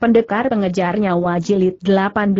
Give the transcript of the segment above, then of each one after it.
Pendekar pengejar nyawa jilid 18.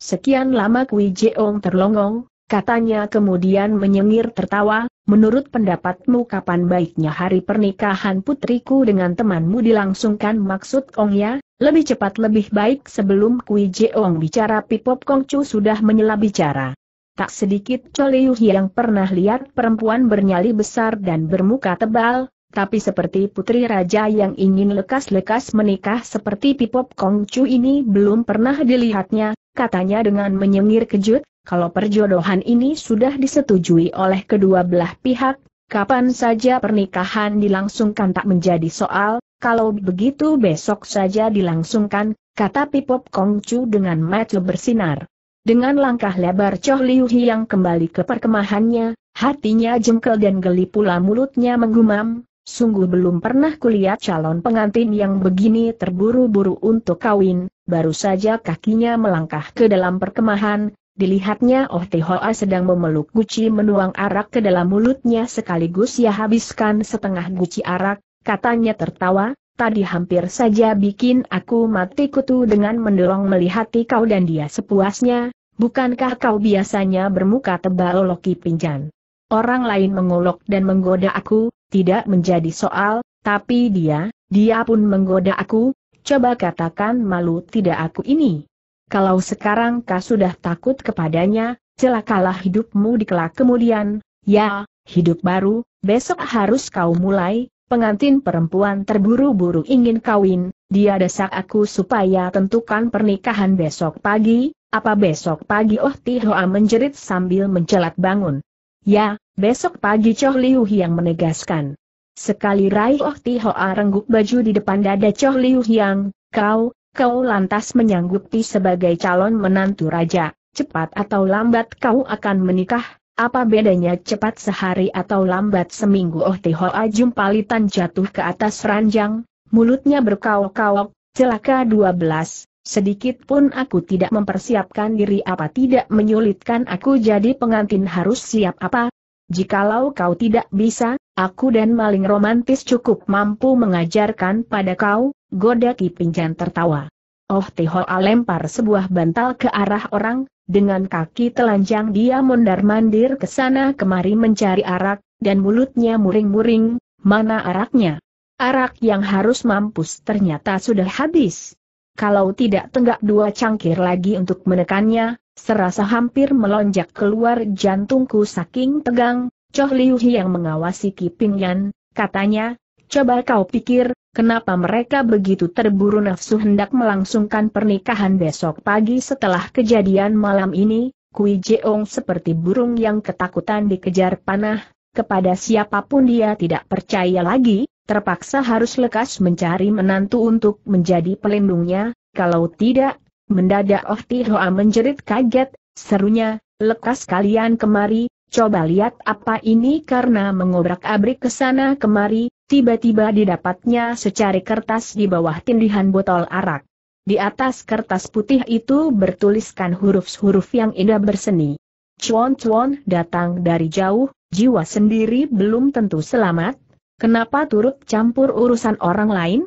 Sekian lama Kui Jeong terlongong, katanya kemudian menyengir tertawa, menurut pendapatmu kapan baiknya hari pernikahan putriku dengan temanmu dilangsungkan maksud Ong ya, lebih cepat lebih baik sebelum Kui Jeong bicara Pipop Kongcu sudah menyela bicara. Tak sedikit Choliu yang pernah lihat perempuan bernyali besar dan bermuka tebal, tapi seperti putri raja yang ingin lekas-lekas menikah seperti Pipop Kongcu ini belum pernah dilihatnya, katanya dengan menyengir kejut, kalau perjodohan ini sudah disetujui oleh kedua belah pihak, kapan saja pernikahan dilangsungkan tak menjadi soal, kalau begitu besok saja dilangsungkan, kata Pipop Kongcu dengan mata bersinar. Dengan langkah lebar Choh Liu yang kembali ke perkemahannya, hatinya jengkel dan geli pula mulutnya menggumam, Sungguh belum pernah kulihat calon pengantin yang begini terburu-buru untuk kawin, baru saja kakinya melangkah ke dalam perkemahan, dilihatnya Oh Hoa sedang memeluk guci menuang arak ke dalam mulutnya sekaligus ia habiskan setengah guci arak, katanya tertawa, tadi hampir saja bikin aku mati kutu dengan mendorong melihati kau dan dia sepuasnya, Bukankah kau biasanya bermuka tebal loki pinjan? Orang lain mengolok dan menggoda aku, tidak menjadi soal, tapi dia, dia pun menggoda aku, coba katakan malu tidak aku ini. Kalau sekarang kau sudah takut kepadanya, celakalah hidupmu di kelak kemudian, ya, hidup baru, besok harus kau mulai, pengantin perempuan terburu-buru ingin kawin, dia desak aku supaya tentukan pernikahan besok pagi, apa besok pagi Oh Tihoa menjerit sambil mencelat bangun. Ya, besok pagi Choh Liu Hiang menegaskan. Sekali Rai Oh Tihoa rengguk baju di depan dada Choh Liu Hiang, kau, kau lantas menyanggupi sebagai calon menantu raja, cepat atau lambat kau akan menikah, apa bedanya cepat sehari atau lambat seminggu Oh Tihoa jumpalitan jatuh ke atas ranjang, mulutnya berkaok-kaok, celaka belas. Sedikit pun aku tidak mempersiapkan diri apa tidak menyulitkan aku jadi pengantin harus siap apa. Jikalau kau tidak bisa, aku dan maling romantis cukup mampu mengajarkan pada kau, goda kipinjan tertawa. Oh Teho lempar sebuah bantal ke arah orang, dengan kaki telanjang dia mondar-mandir ke sana kemari mencari arak, dan mulutnya muring-muring, mana araknya? Arak yang harus mampus ternyata sudah habis kalau tidak tenggak dua cangkir lagi untuk menekannya, serasa hampir melonjak keluar jantungku saking tegang, Choh Liu yang mengawasi Yan, katanya, coba kau pikir, kenapa mereka begitu terburu nafsu hendak melangsungkan pernikahan besok pagi setelah kejadian malam ini, Kui Jeong seperti burung yang ketakutan dikejar panah, kepada siapapun dia tidak percaya lagi, terpaksa harus lekas mencari menantu untuk menjadi pelindungnya, kalau tidak, mendadak Oh Tihoa menjerit kaget, serunya, lekas kalian kemari, coba lihat apa ini karena mengobrak-abrik ke sana kemari, tiba-tiba didapatnya secari kertas di bawah tindihan botol arak. Di atas kertas putih itu bertuliskan huruf-huruf yang indah berseni. Cuan-cuan datang dari jauh, jiwa sendiri belum tentu selamat, Kenapa turut campur urusan orang lain?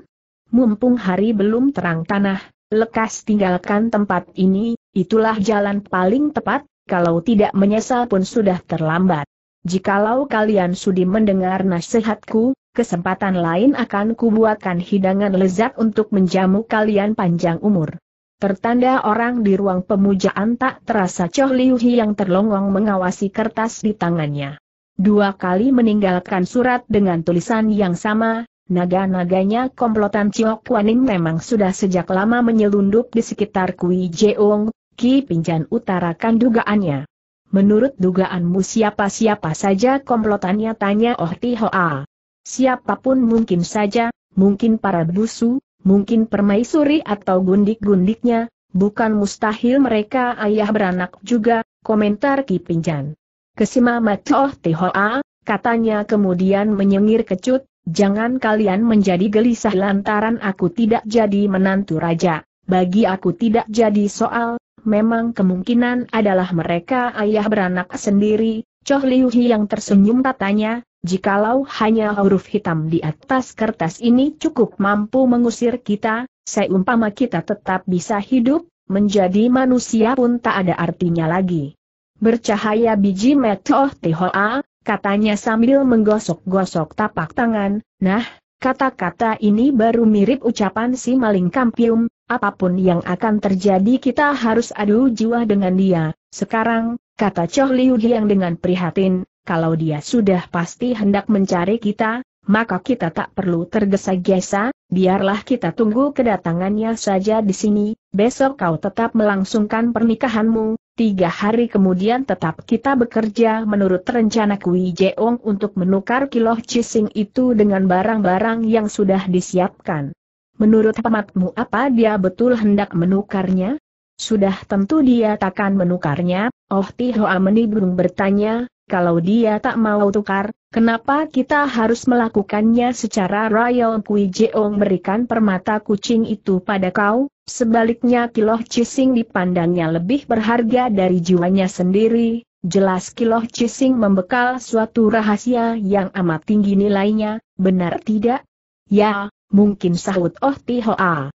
Mumpung hari belum terang tanah, lekas tinggalkan tempat ini, itulah jalan paling tepat, kalau tidak menyesal pun sudah terlambat. Jikalau kalian sudi mendengar nasihatku, kesempatan lain akan kubuatkan hidangan lezat untuk menjamu kalian panjang umur. Tertanda orang di ruang pemujaan tak terasa Choh Liu Hi yang terlongong mengawasi kertas di tangannya. Dua kali meninggalkan surat dengan tulisan yang sama, naga-naganya komplotan Chiok Kuanin memang sudah sejak lama menyelundup di sekitar Kui Jeong, Ki Pinjan utarakan dugaannya. Menurut dugaanmu siapa-siapa saja komplotannya tanya Oh Ti Hoa. Siapapun mungkin saja, mungkin para busu, mungkin permaisuri atau gundik-gundiknya, bukan mustahil mereka ayah beranak juga, komentar Ki Pinjan. Kesima Matoh Tihoa, katanya kemudian menyengir kecut, jangan kalian menjadi gelisah lantaran aku tidak jadi menantu raja. Bagi aku tidak jadi soal, memang kemungkinan adalah mereka ayah beranak sendiri, Choh Liu Hi yang tersenyum katanya, jikalau hanya huruf hitam di atas kertas ini cukup mampu mengusir kita, seumpama kita tetap bisa hidup, menjadi manusia pun tak ada artinya lagi bercahaya biji metoh tihoa, katanya sambil menggosok-gosok tapak tangan, nah, kata-kata ini baru mirip ucapan si maling kampium, apapun yang akan terjadi kita harus adu jiwa dengan dia, sekarang, kata Choh Liu yang dengan prihatin, kalau dia sudah pasti hendak mencari kita, maka kita tak perlu tergesa-gesa, biarlah kita tunggu kedatangannya saja di sini, besok kau tetap melangsungkan pernikahanmu, Tiga hari kemudian tetap kita bekerja menurut rencana Kui Jeong untuk menukar kiloh cising itu dengan barang-barang yang sudah disiapkan. Menurut pamatmu apa dia betul hendak menukarnya? Sudah tentu dia takkan menukarnya, Oh Tihoa menibung bertanya, kalau dia tak mau tukar, kenapa kita harus melakukannya secara royal Kui Jeong berikan permata kucing itu pada kau? Sebaliknya Kiloh Cising dipandangnya lebih berharga dari jiwanya sendiri, jelas Kiloh Cising membekal suatu rahasia yang amat tinggi nilainya, benar tidak? Ya, mungkin sahut Oh Tihoa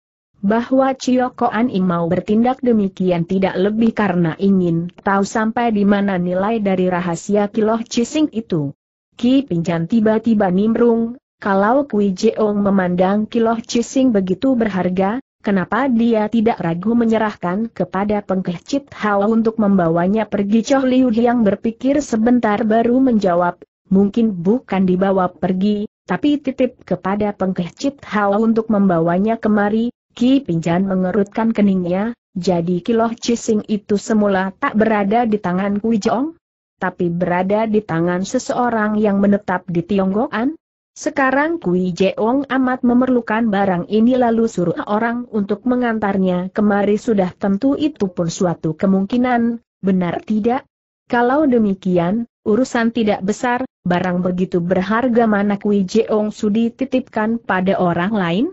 bahwa Cioko Ing mau bertindak demikian tidak lebih karena ingin tahu sampai di mana nilai dari rahasia kiloh cising itu. Ki Pinjan tiba-tiba nimrung, kalau Kui Jeong memandang kiloh cising begitu berharga, kenapa dia tidak ragu menyerahkan kepada pengkecit Hao untuk membawanya pergi Choh Liu yang berpikir sebentar baru menjawab, mungkin bukan dibawa pergi, tapi titip kepada pengkecit Hao untuk membawanya kemari, Ki Pinjan mengerutkan keningnya, jadi kiloh cising itu semula tak berada di tangan Kui Jong? Tapi berada di tangan seseorang yang menetap di Tionggoan? Sekarang Kui Jeong amat memerlukan barang ini lalu suruh orang untuk mengantarnya kemari sudah tentu itu pun suatu kemungkinan, benar tidak? Kalau demikian, urusan tidak besar, barang begitu berharga mana Kui Jeong sudi titipkan pada orang lain?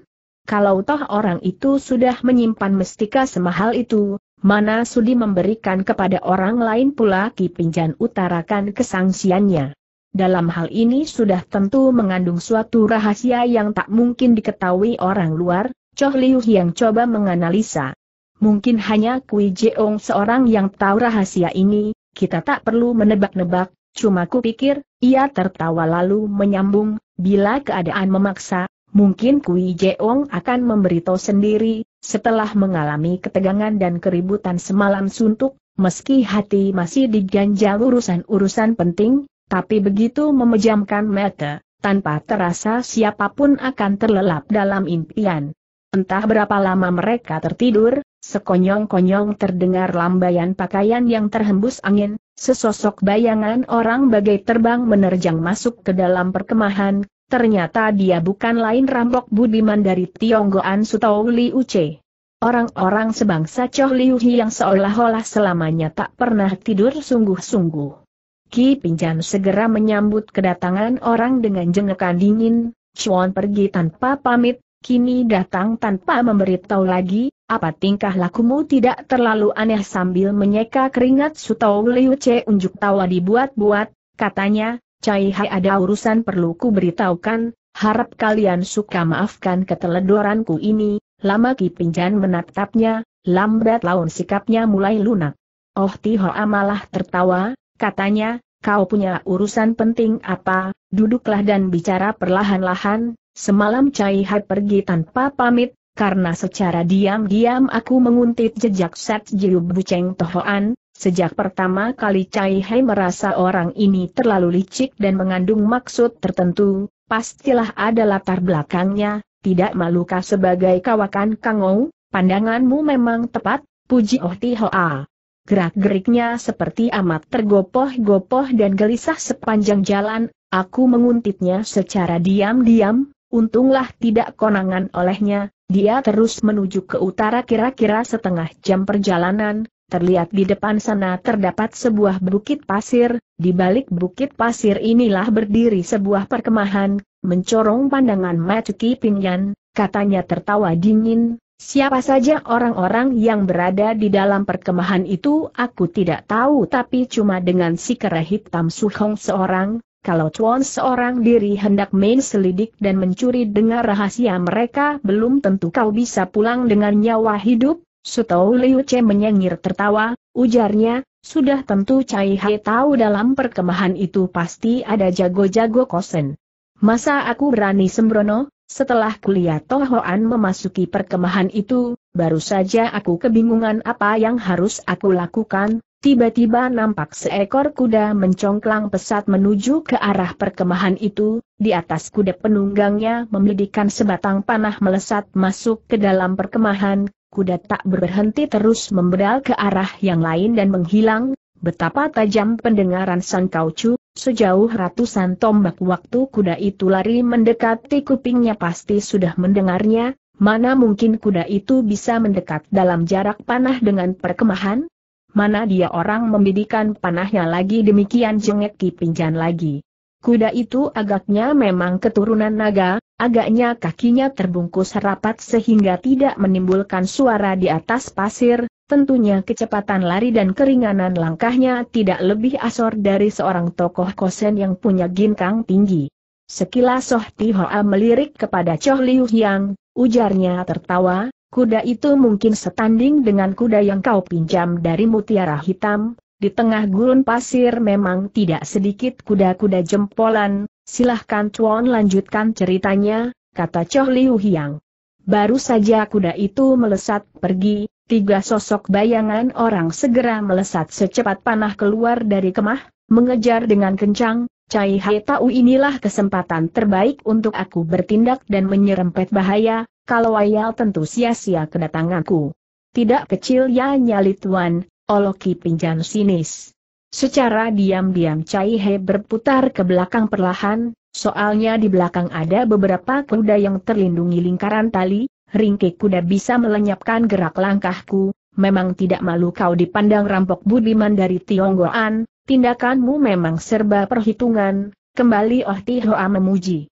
Kalau toh orang itu sudah menyimpan mestika semahal itu, mana sudi memberikan kepada orang lain pula Kipinjan utarakan kesangsiannya. Dalam hal ini sudah tentu mengandung suatu rahasia yang tak mungkin diketahui orang luar, Choh Liu yang coba menganalisa. Mungkin hanya Kui Jeong seorang yang tahu rahasia ini, kita tak perlu menebak-nebak, cuma kupikir, ia tertawa lalu menyambung, bila keadaan memaksa, Mungkin Kui Jeong akan memberitahu sendiri, setelah mengalami ketegangan dan keributan semalam suntuk, meski hati masih diganjal urusan-urusan penting, tapi begitu memejamkan mata, tanpa terasa siapapun akan terlelap dalam impian. Entah berapa lama mereka tertidur, sekonyong-konyong terdengar lambaian pakaian yang terhembus angin, sesosok bayangan orang bagai terbang menerjang masuk ke dalam perkemahan, Ternyata dia bukan lain rampok budiman dari Tionggoan Sutau Liu Che. Orang-orang sebangsa Choh Liu Hi yang seolah-olah selamanya tak pernah tidur sungguh-sungguh. Ki Pinjan segera menyambut kedatangan orang dengan jengekan dingin, Chuan pergi tanpa pamit, kini datang tanpa memberitahu lagi, apa tingkah lakumu tidak terlalu aneh sambil menyeka keringat Sutau Liu Che unjuk tawa dibuat-buat, katanya, Cai Hai ada urusan perlu ku beritahukan, harap kalian suka maafkan keteledoranku ini, lama Ki Pinjan menatapnya, lambat laun sikapnya mulai lunak. Oh Ti Hoa malah tertawa, katanya, kau punya urusan penting apa, duduklah dan bicara perlahan-lahan, semalam Cai Hai pergi tanpa pamit, karena secara diam-diam aku menguntit jejak Sat Jiu Buceng Tohoan, Sejak pertama kali Cai Hei merasa orang ini terlalu licik dan mengandung maksud tertentu, pastilah ada latar belakangnya, tidak malukah sebagai kawakan Kangou, pandanganmu memang tepat, puji Oh Tihoa. Gerak-geriknya seperti amat tergopoh-gopoh dan gelisah sepanjang jalan, aku menguntitnya secara diam-diam, untunglah tidak konangan olehnya, dia terus menuju ke utara kira-kira setengah jam perjalanan, terlihat di depan sana terdapat sebuah bukit pasir, di balik bukit pasir inilah berdiri sebuah perkemahan, mencorong pandangan Matsuki Pinyan, katanya tertawa dingin, siapa saja orang-orang yang berada di dalam perkemahan itu aku tidak tahu tapi cuma dengan si kera hitam Suhong seorang, kalau Chuan seorang diri hendak main selidik dan mencuri dengar rahasia mereka belum tentu kau bisa pulang dengan nyawa hidup, Sutou Liu Che menyengir tertawa, ujarnya, sudah tentu Cai Hai tahu dalam perkemahan itu pasti ada jago-jago kosen. Masa aku berani sembrono, setelah Toh Tohoan memasuki perkemahan itu, baru saja aku kebingungan apa yang harus aku lakukan, Tiba-tiba nampak seekor kuda mencongklang pesat menuju ke arah perkemahan itu, di atas kuda penunggangnya memidikkan sebatang panah melesat masuk ke dalam perkemahan, kuda tak berhenti terus memberal ke arah yang lain dan menghilang, betapa tajam pendengaran sang Kaucu, sejauh ratusan tombak waktu kuda itu lari mendekati kupingnya pasti sudah mendengarnya, mana mungkin kuda itu bisa mendekat dalam jarak panah dengan perkemahan? Mana dia orang membidikan panahnya lagi demikian jengek kipinjan lagi. Kuda itu agaknya memang keturunan naga, agaknya kakinya terbungkus rapat sehingga tidak menimbulkan suara di atas pasir, tentunya kecepatan lari dan keringanan langkahnya tidak lebih asor dari seorang tokoh kosen yang punya ginkang tinggi. Sekilas Soh Tihoa melirik kepada Choh Liu Yang, ujarnya tertawa, kuda itu mungkin setanding dengan kuda yang kau pinjam dari mutiara hitam, di tengah gurun pasir memang tidak sedikit kuda-kuda jempolan, silahkan Chuan lanjutkan ceritanya, kata Choh Liu Hiang. Baru saja kuda itu melesat pergi, tiga sosok bayangan orang segera melesat secepat panah keluar dari kemah, mengejar dengan kencang, Cai Hai Tau inilah kesempatan terbaik untuk aku bertindak dan menyerempet bahaya, kalau ayal tentu sia-sia kedatanganku. Tidak kecil ya nyali tuan, Oloki pinjan sinis. Secara diam-diam Cai He berputar ke belakang perlahan, soalnya di belakang ada beberapa kuda yang terlindungi lingkaran tali, ringke kuda bisa melenyapkan gerak langkahku, memang tidak malu kau dipandang rampok budiman dari Tionggoan, tindakanmu memang serba perhitungan, kembali Oh Tihoa memuji.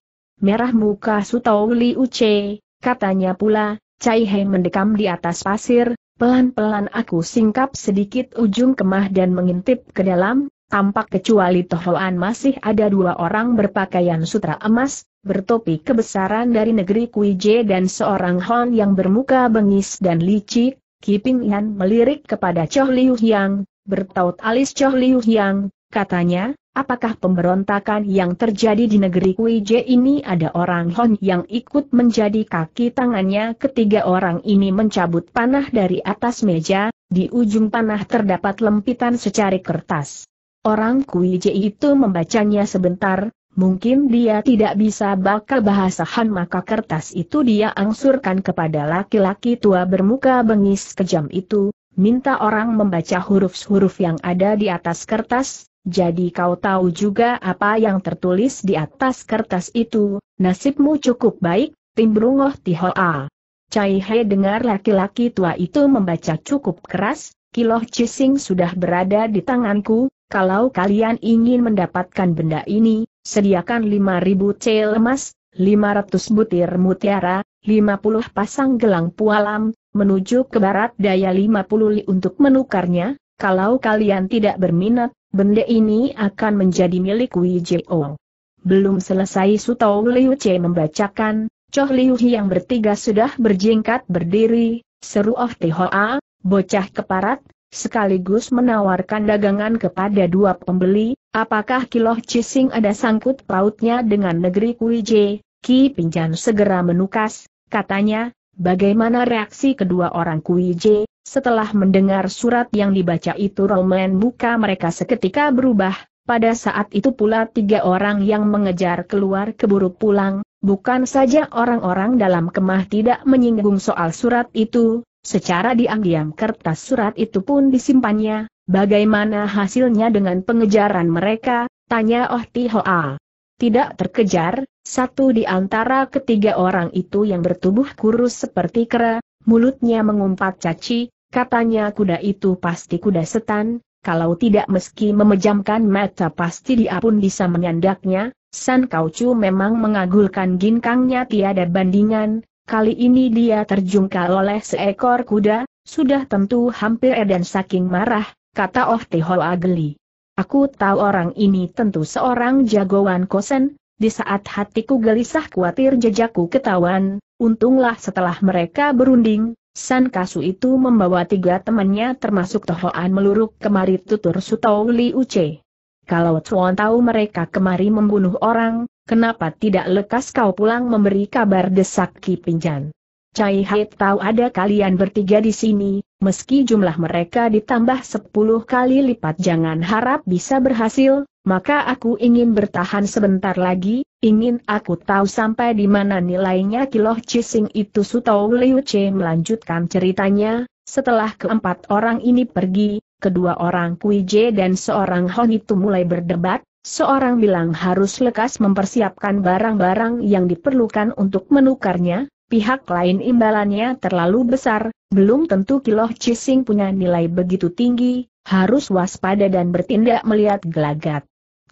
Merah muka Sutau Uce, katanya pula, Cai He mendekam di atas pasir, Pelan-pelan aku singkap sedikit ujung kemah dan mengintip ke dalam, tampak kecuali Tohoan masih ada dua orang berpakaian sutra emas, bertopi kebesaran dari negeri Kuije dan seorang Hon yang bermuka bengis dan licik, Kiping Yan melirik kepada Choh Liu Hyang, bertaut alis Choh Liu Hyang, katanya, Apakah pemberontakan yang terjadi di negeri Kuije ini ada orang Hon yang ikut menjadi kaki tangannya ketiga orang ini mencabut panah dari atas meja, di ujung panah terdapat lempitan secari kertas. Orang Kuije itu membacanya sebentar, mungkin dia tidak bisa baca bahasa Han maka kertas itu dia angsurkan kepada laki-laki tua bermuka bengis kejam itu, minta orang membaca huruf-huruf yang ada di atas kertas, jadi kau tahu juga apa yang tertulis di atas kertas itu, nasibmu cukup baik, timbrungoh tihoa. Cai He dengar laki-laki tua itu membaca cukup keras, kiloh cising sudah berada di tanganku, kalau kalian ingin mendapatkan benda ini, sediakan 5000 cel emas, 500 butir mutiara, 50 pasang gelang pualam, menuju ke barat daya 50 li untuk menukarnya, kalau kalian tidak berminat, Benda ini akan menjadi milik Wei Jiong. Belum selesai Sutau Liu Che membacakan, Choh Liu Hi yang bertiga sudah berjingkat berdiri, seru of Tihoa, bocah keparat, sekaligus menawarkan dagangan kepada dua pembeli, apakah kiloh cising ada sangkut pautnya dengan negeri Je, Ki Pinjan segera menukas, katanya, bagaimana reaksi kedua orang Je, setelah mendengar surat yang dibaca itu Roman buka mereka seketika berubah, pada saat itu pula tiga orang yang mengejar keluar keburu pulang, bukan saja orang-orang dalam kemah tidak menyinggung soal surat itu, secara diam-diam kertas surat itu pun disimpannya, bagaimana hasilnya dengan pengejaran mereka, tanya Oh Hoa. Tidak terkejar, satu di antara ketiga orang itu yang bertubuh kurus seperti kera, mulutnya mengumpat caci, katanya kuda itu pasti kuda setan, kalau tidak meski memejamkan mata pasti dia pun bisa menyandaknya, San Kaucu memang mengagulkan ginkangnya tiada bandingan, kali ini dia terjungkal oleh seekor kuda, sudah tentu hampir edan saking marah, kata Oh Teho Ageli. Aku tahu orang ini tentu seorang jagoan kosen, di saat hatiku gelisah khawatir jejakku ketahuan, untunglah setelah mereka berunding, San Kasu itu membawa tiga temannya termasuk Tohoan meluruk kemari tutur Sutau Li Uce. Kalau Chuan tahu mereka kemari membunuh orang, kenapa tidak lekas kau pulang memberi kabar desak Ki Pinjan? Cai Hai tahu ada kalian bertiga di sini, meski jumlah mereka ditambah sepuluh kali lipat jangan harap bisa berhasil, maka aku ingin bertahan sebentar lagi, ingin aku tahu sampai di mana nilainya kiloh cising itu Sutau Liu Che melanjutkan ceritanya, setelah keempat orang ini pergi, kedua orang Kui Je dan seorang Hon itu mulai berdebat, Seorang bilang harus lekas mempersiapkan barang-barang yang diperlukan untuk menukarnya, pihak lain imbalannya terlalu besar, belum tentu kiloh cising punya nilai begitu tinggi, harus waspada dan bertindak melihat gelagat.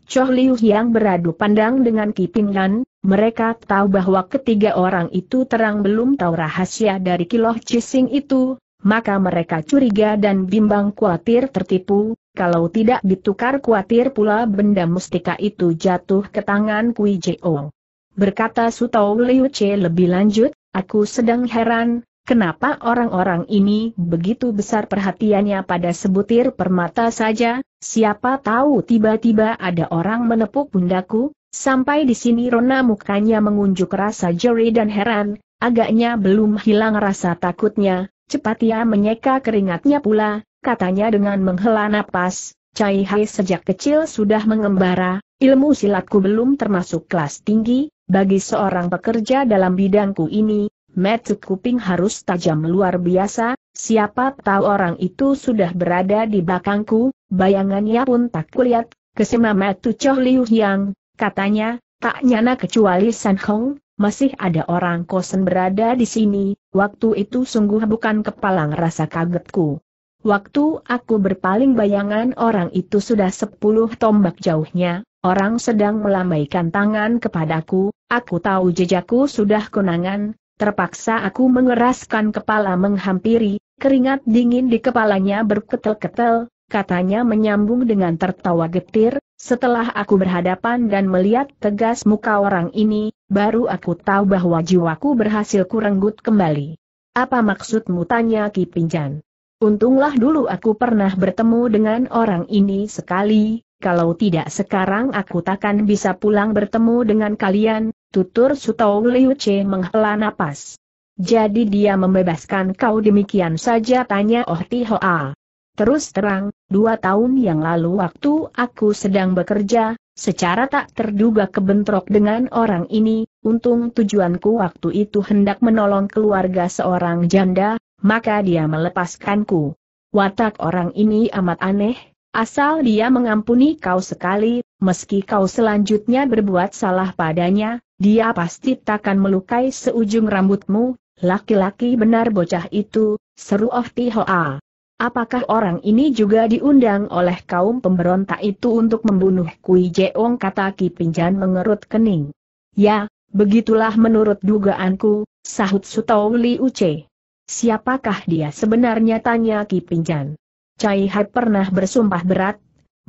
Choh Liu yang beradu pandang dengan Nan, mereka tahu bahwa ketiga orang itu terang belum tahu rahasia dari kiloh Cising itu, maka mereka curiga dan bimbang khawatir tertipu, kalau tidak ditukar khawatir pula benda mustika itu jatuh ke tangan Kui Jeong. Berkata Sutau Liu Che lebih lanjut, aku sedang heran, Kenapa orang-orang ini begitu besar perhatiannya pada sebutir permata saja, siapa tahu tiba-tiba ada orang menepuk bundaku, sampai di sini Rona mukanya mengunjuk rasa jeri dan heran, agaknya belum hilang rasa takutnya, cepat ia menyeka keringatnya pula, katanya dengan menghela napas, Cai Hai sejak kecil sudah mengembara, ilmu silatku belum termasuk kelas tinggi, bagi seorang pekerja dalam bidangku ini, Metu kuping harus tajam luar biasa, siapa tahu orang itu sudah berada di belakangku, bayangannya pun tak kulihat, kesema Metu Choh Liu Yang, katanya, tak nyana kecuali San Hong, masih ada orang kosen berada di sini, waktu itu sungguh bukan kepalang rasa kagetku. Waktu aku berpaling bayangan orang itu sudah sepuluh tombak jauhnya, Orang sedang melambaikan tangan kepadaku, aku tahu jejakku sudah kenangan, Terpaksa aku mengeraskan kepala menghampiri, keringat dingin di kepalanya berketel-ketel, katanya menyambung dengan tertawa getir, setelah aku berhadapan dan melihat tegas muka orang ini, baru aku tahu bahwa jiwaku berhasil kurenggut kembali. Apa maksudmu tanya Ki Pinjan? Untunglah dulu aku pernah bertemu dengan orang ini sekali, kalau tidak sekarang aku takkan bisa pulang bertemu dengan kalian, Tutur Sutau Liu Che menghela napas. Jadi dia membebaskan kau demikian saja tanya Oh Hoa. Terus terang, dua tahun yang lalu waktu aku sedang bekerja, secara tak terduga kebentrok dengan orang ini, untung tujuanku waktu itu hendak menolong keluarga seorang janda, maka dia melepaskanku. Watak orang ini amat aneh, asal dia mengampuni kau sekali, meski kau selanjutnya berbuat salah padanya, dia pasti takkan melukai seujung rambutmu, laki-laki benar bocah itu, seru Oh Tihoa. Apakah orang ini juga diundang oleh kaum pemberontak itu untuk membunuh Kui Jeong kata Ki Pinjan mengerut kening? Ya, begitulah menurut dugaanku, sahut Sutau Li Uce. Siapakah dia sebenarnya tanya Ki Pinjan? Cai Hai pernah bersumpah berat,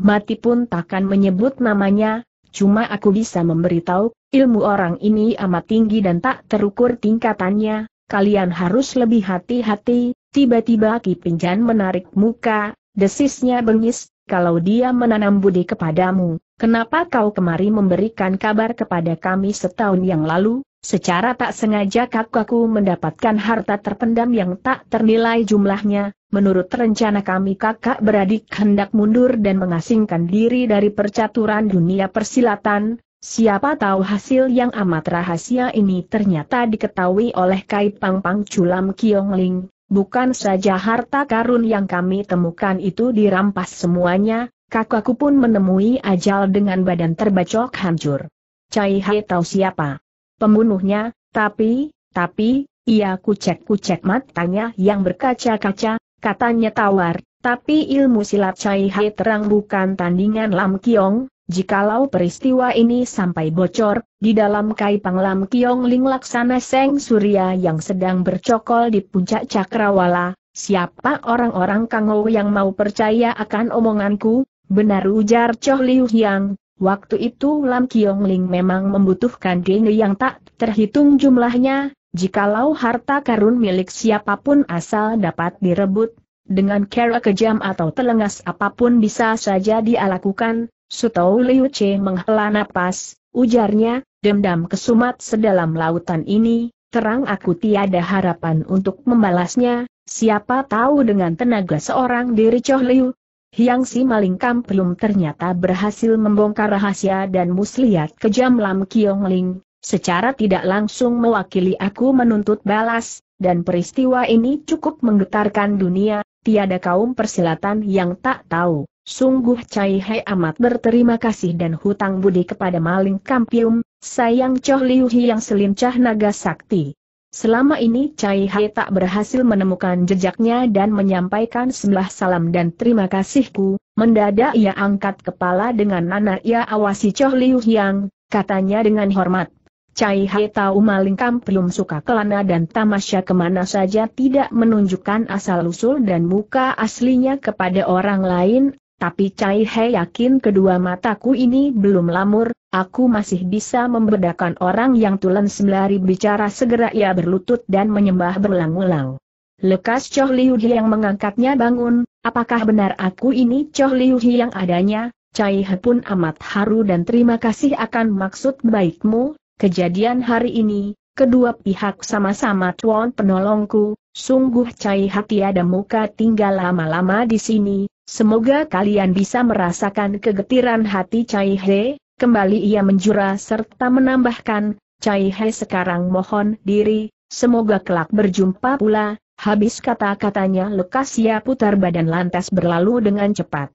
mati pun takkan menyebut namanya, cuma aku bisa memberitahu, ilmu orang ini amat tinggi dan tak terukur tingkatannya, kalian harus lebih hati-hati, tiba-tiba Ki Pinjan menarik muka, desisnya bengis, kalau dia menanam budi kepadamu, kenapa kau kemari memberikan kabar kepada kami setahun yang lalu, secara tak sengaja kakakku mendapatkan harta terpendam yang tak ternilai jumlahnya, Menurut rencana kami kakak beradik hendak mundur dan mengasingkan diri dari percaturan dunia persilatan, siapa tahu hasil yang amat rahasia ini ternyata diketahui oleh Kait Pang Pang Culam Kiong bukan saja harta karun yang kami temukan itu dirampas semuanya, kakakku pun menemui ajal dengan badan terbacok hancur. Cai Hai tahu siapa pembunuhnya, tapi, tapi, ia kucek-kucek matanya yang berkaca-kaca, Katanya tawar, tapi ilmu silat Cai Hai terang bukan tandingan Lam Kiong, jikalau peristiwa ini sampai bocor, di dalam kaipang Lam Kiong Ling Laksana Seng Surya yang sedang bercokol di puncak Cakrawala, siapa orang-orang Kangou yang mau percaya akan omonganku, benar ujar Choh Liu Hyang. Waktu itu Lam Kiong Ling memang membutuhkan geni yang tak terhitung jumlahnya, Jikalau harta karun milik siapapun asal dapat direbut, dengan cara kejam atau telengas apapun bisa saja dia lakukan, Sutou Liu Che menghela napas, ujarnya, dendam kesumat sedalam lautan ini, terang aku tiada harapan untuk membalasnya, siapa tahu dengan tenaga seorang diri Choh Liu. Hyang Si Maling belum ternyata berhasil membongkar rahasia dan muslihat kejam Lam Kiong Ling, secara tidak langsung mewakili aku menuntut balas, dan peristiwa ini cukup menggetarkan dunia, tiada kaum persilatan yang tak tahu. Sungguh Cai He amat berterima kasih dan hutang budi kepada maling kampium, sayang Choh Liu Hi yang selincah naga sakti. Selama ini Cai Hai tak berhasil menemukan jejaknya dan menyampaikan sembah salam dan terima kasihku, mendadak ia angkat kepala dengan nana ia awasi Choh Liu Hiang, katanya dengan hormat. Cai Hai tahu Malingkam belum suka kelana dan tamasya kemana saja tidak menunjukkan asal-usul dan muka aslinya kepada orang lain, tapi Cai He yakin kedua mataku ini belum lamur, aku masih bisa membedakan orang yang tulen sembari bicara segera ia berlutut dan menyembah berulang-ulang. Lekas Choh Liu yang mengangkatnya bangun, apakah benar aku ini Choh Liu yang adanya? Cai He pun amat haru dan terima kasih akan maksud baikmu, Kejadian hari ini, kedua pihak sama-sama tuan penolongku, sungguh cai hati ada muka tinggal lama-lama di sini, semoga kalian bisa merasakan kegetiran hati cai he, kembali ia menjura serta menambahkan, cai he sekarang mohon diri, semoga kelak berjumpa pula, habis kata-katanya lekas ia putar badan lantas berlalu dengan cepat.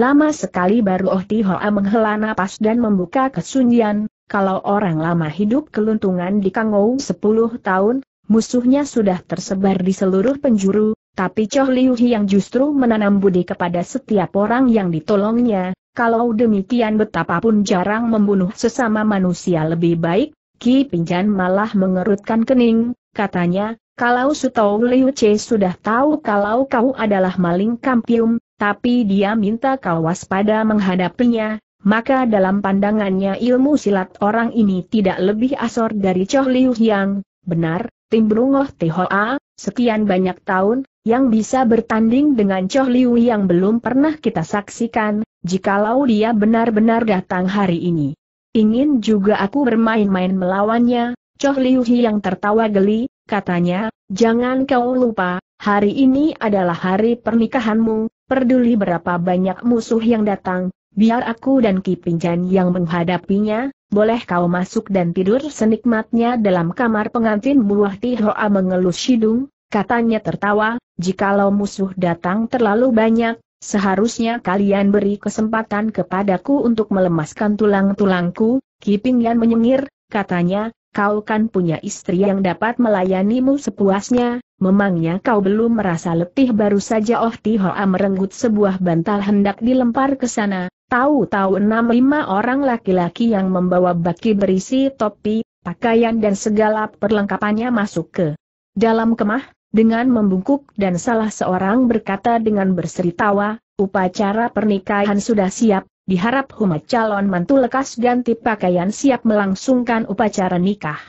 Lama sekali baru Oh hoa menghela napas dan membuka kesunyian, kalau orang lama hidup keluntungan di Kangou 10 tahun, musuhnya sudah tersebar di seluruh penjuru, tapi Choh Liu yang justru menanam budi kepada setiap orang yang ditolongnya, kalau demikian betapapun jarang membunuh sesama manusia lebih baik, Ki Pinjan malah mengerutkan kening, katanya, kalau Sutou Liu Che sudah tahu kalau kau adalah maling kampium, tapi dia minta kau waspada menghadapinya, maka dalam pandangannya ilmu silat orang ini tidak lebih asor dari Choh Liu Hyang. benar, Timbrungoh Tihoa, sekian banyak tahun, yang bisa bertanding dengan Choh Liu yang belum pernah kita saksikan, jikalau dia benar-benar datang hari ini. Ingin juga aku bermain-main melawannya, Choh Liu Hyang tertawa geli, katanya, jangan kau lupa, hari ini adalah hari pernikahanmu, Perduli berapa banyak musuh yang datang, Biar aku dan Ki Pinjan yang menghadapinya, boleh kau masuk dan tidur senikmatnya dalam kamar pengantin buah Tihoa mengelus hidung, katanya tertawa, jikalau musuh datang terlalu banyak, seharusnya kalian beri kesempatan kepadaku untuk melemaskan tulang-tulangku, Ki Pinjan menyengir, katanya, kau kan punya istri yang dapat melayanimu sepuasnya, memangnya kau belum merasa letih baru saja Oh Tihoa merenggut sebuah bantal hendak dilempar ke sana, Tahu-tahu enam lima orang laki-laki yang membawa baki berisi topi, pakaian dan segala perlengkapannya masuk ke dalam kemah, dengan membungkuk dan salah seorang berkata dengan berseri tawa, upacara pernikahan sudah siap, diharap humat calon mantu lekas ganti pakaian siap melangsungkan upacara nikah.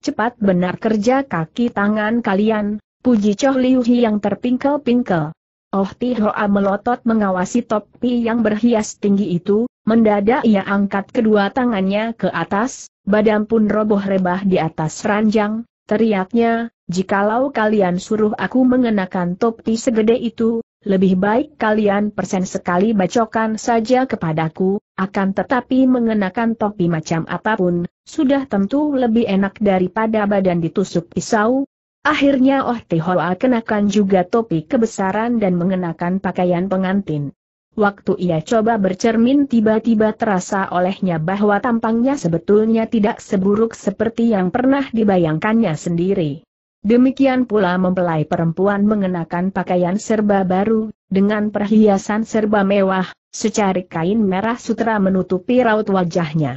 Cepat benar kerja kaki tangan kalian, puji Choh Liu Hi yang terpingkel-pingkel. Oh Tihoa melotot mengawasi topi yang berhias tinggi itu, mendadak ia angkat kedua tangannya ke atas, badan pun roboh rebah di atas ranjang, teriaknya, jikalau kalian suruh aku mengenakan topi segede itu, lebih baik kalian persen sekali bacokan saja kepadaku, akan tetapi mengenakan topi macam apapun, sudah tentu lebih enak daripada badan ditusuk pisau, Akhirnya Oh Tehoa kenakan juga topi kebesaran dan mengenakan pakaian pengantin. Waktu ia coba bercermin tiba-tiba terasa olehnya bahwa tampangnya sebetulnya tidak seburuk seperti yang pernah dibayangkannya sendiri. Demikian pula mempelai perempuan mengenakan pakaian serba baru, dengan perhiasan serba mewah, secarik kain merah sutra menutupi raut wajahnya.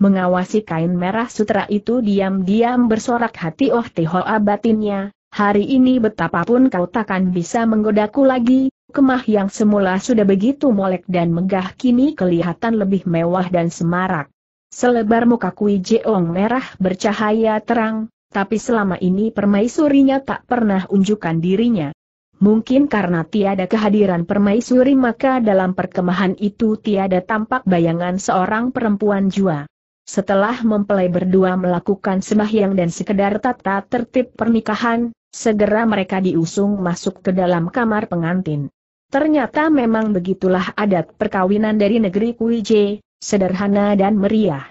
Mengawasi kain merah sutra itu diam-diam bersorak hati Oh Tihoa batinnya, hari ini betapapun kau takkan bisa menggodaku lagi, kemah yang semula sudah begitu molek dan megah kini kelihatan lebih mewah dan semarak. Selebar muka Kui Jeong merah bercahaya terang, tapi selama ini permaisurinya tak pernah unjukkan dirinya. Mungkin karena tiada kehadiran permaisuri maka dalam perkemahan itu tiada tampak bayangan seorang perempuan jua. Setelah mempelai berdua melakukan sembahyang dan sekedar tata tertib pernikahan, segera mereka diusung masuk ke dalam kamar pengantin. Ternyata memang begitulah adat perkawinan dari negeri Kuije, sederhana dan meriah.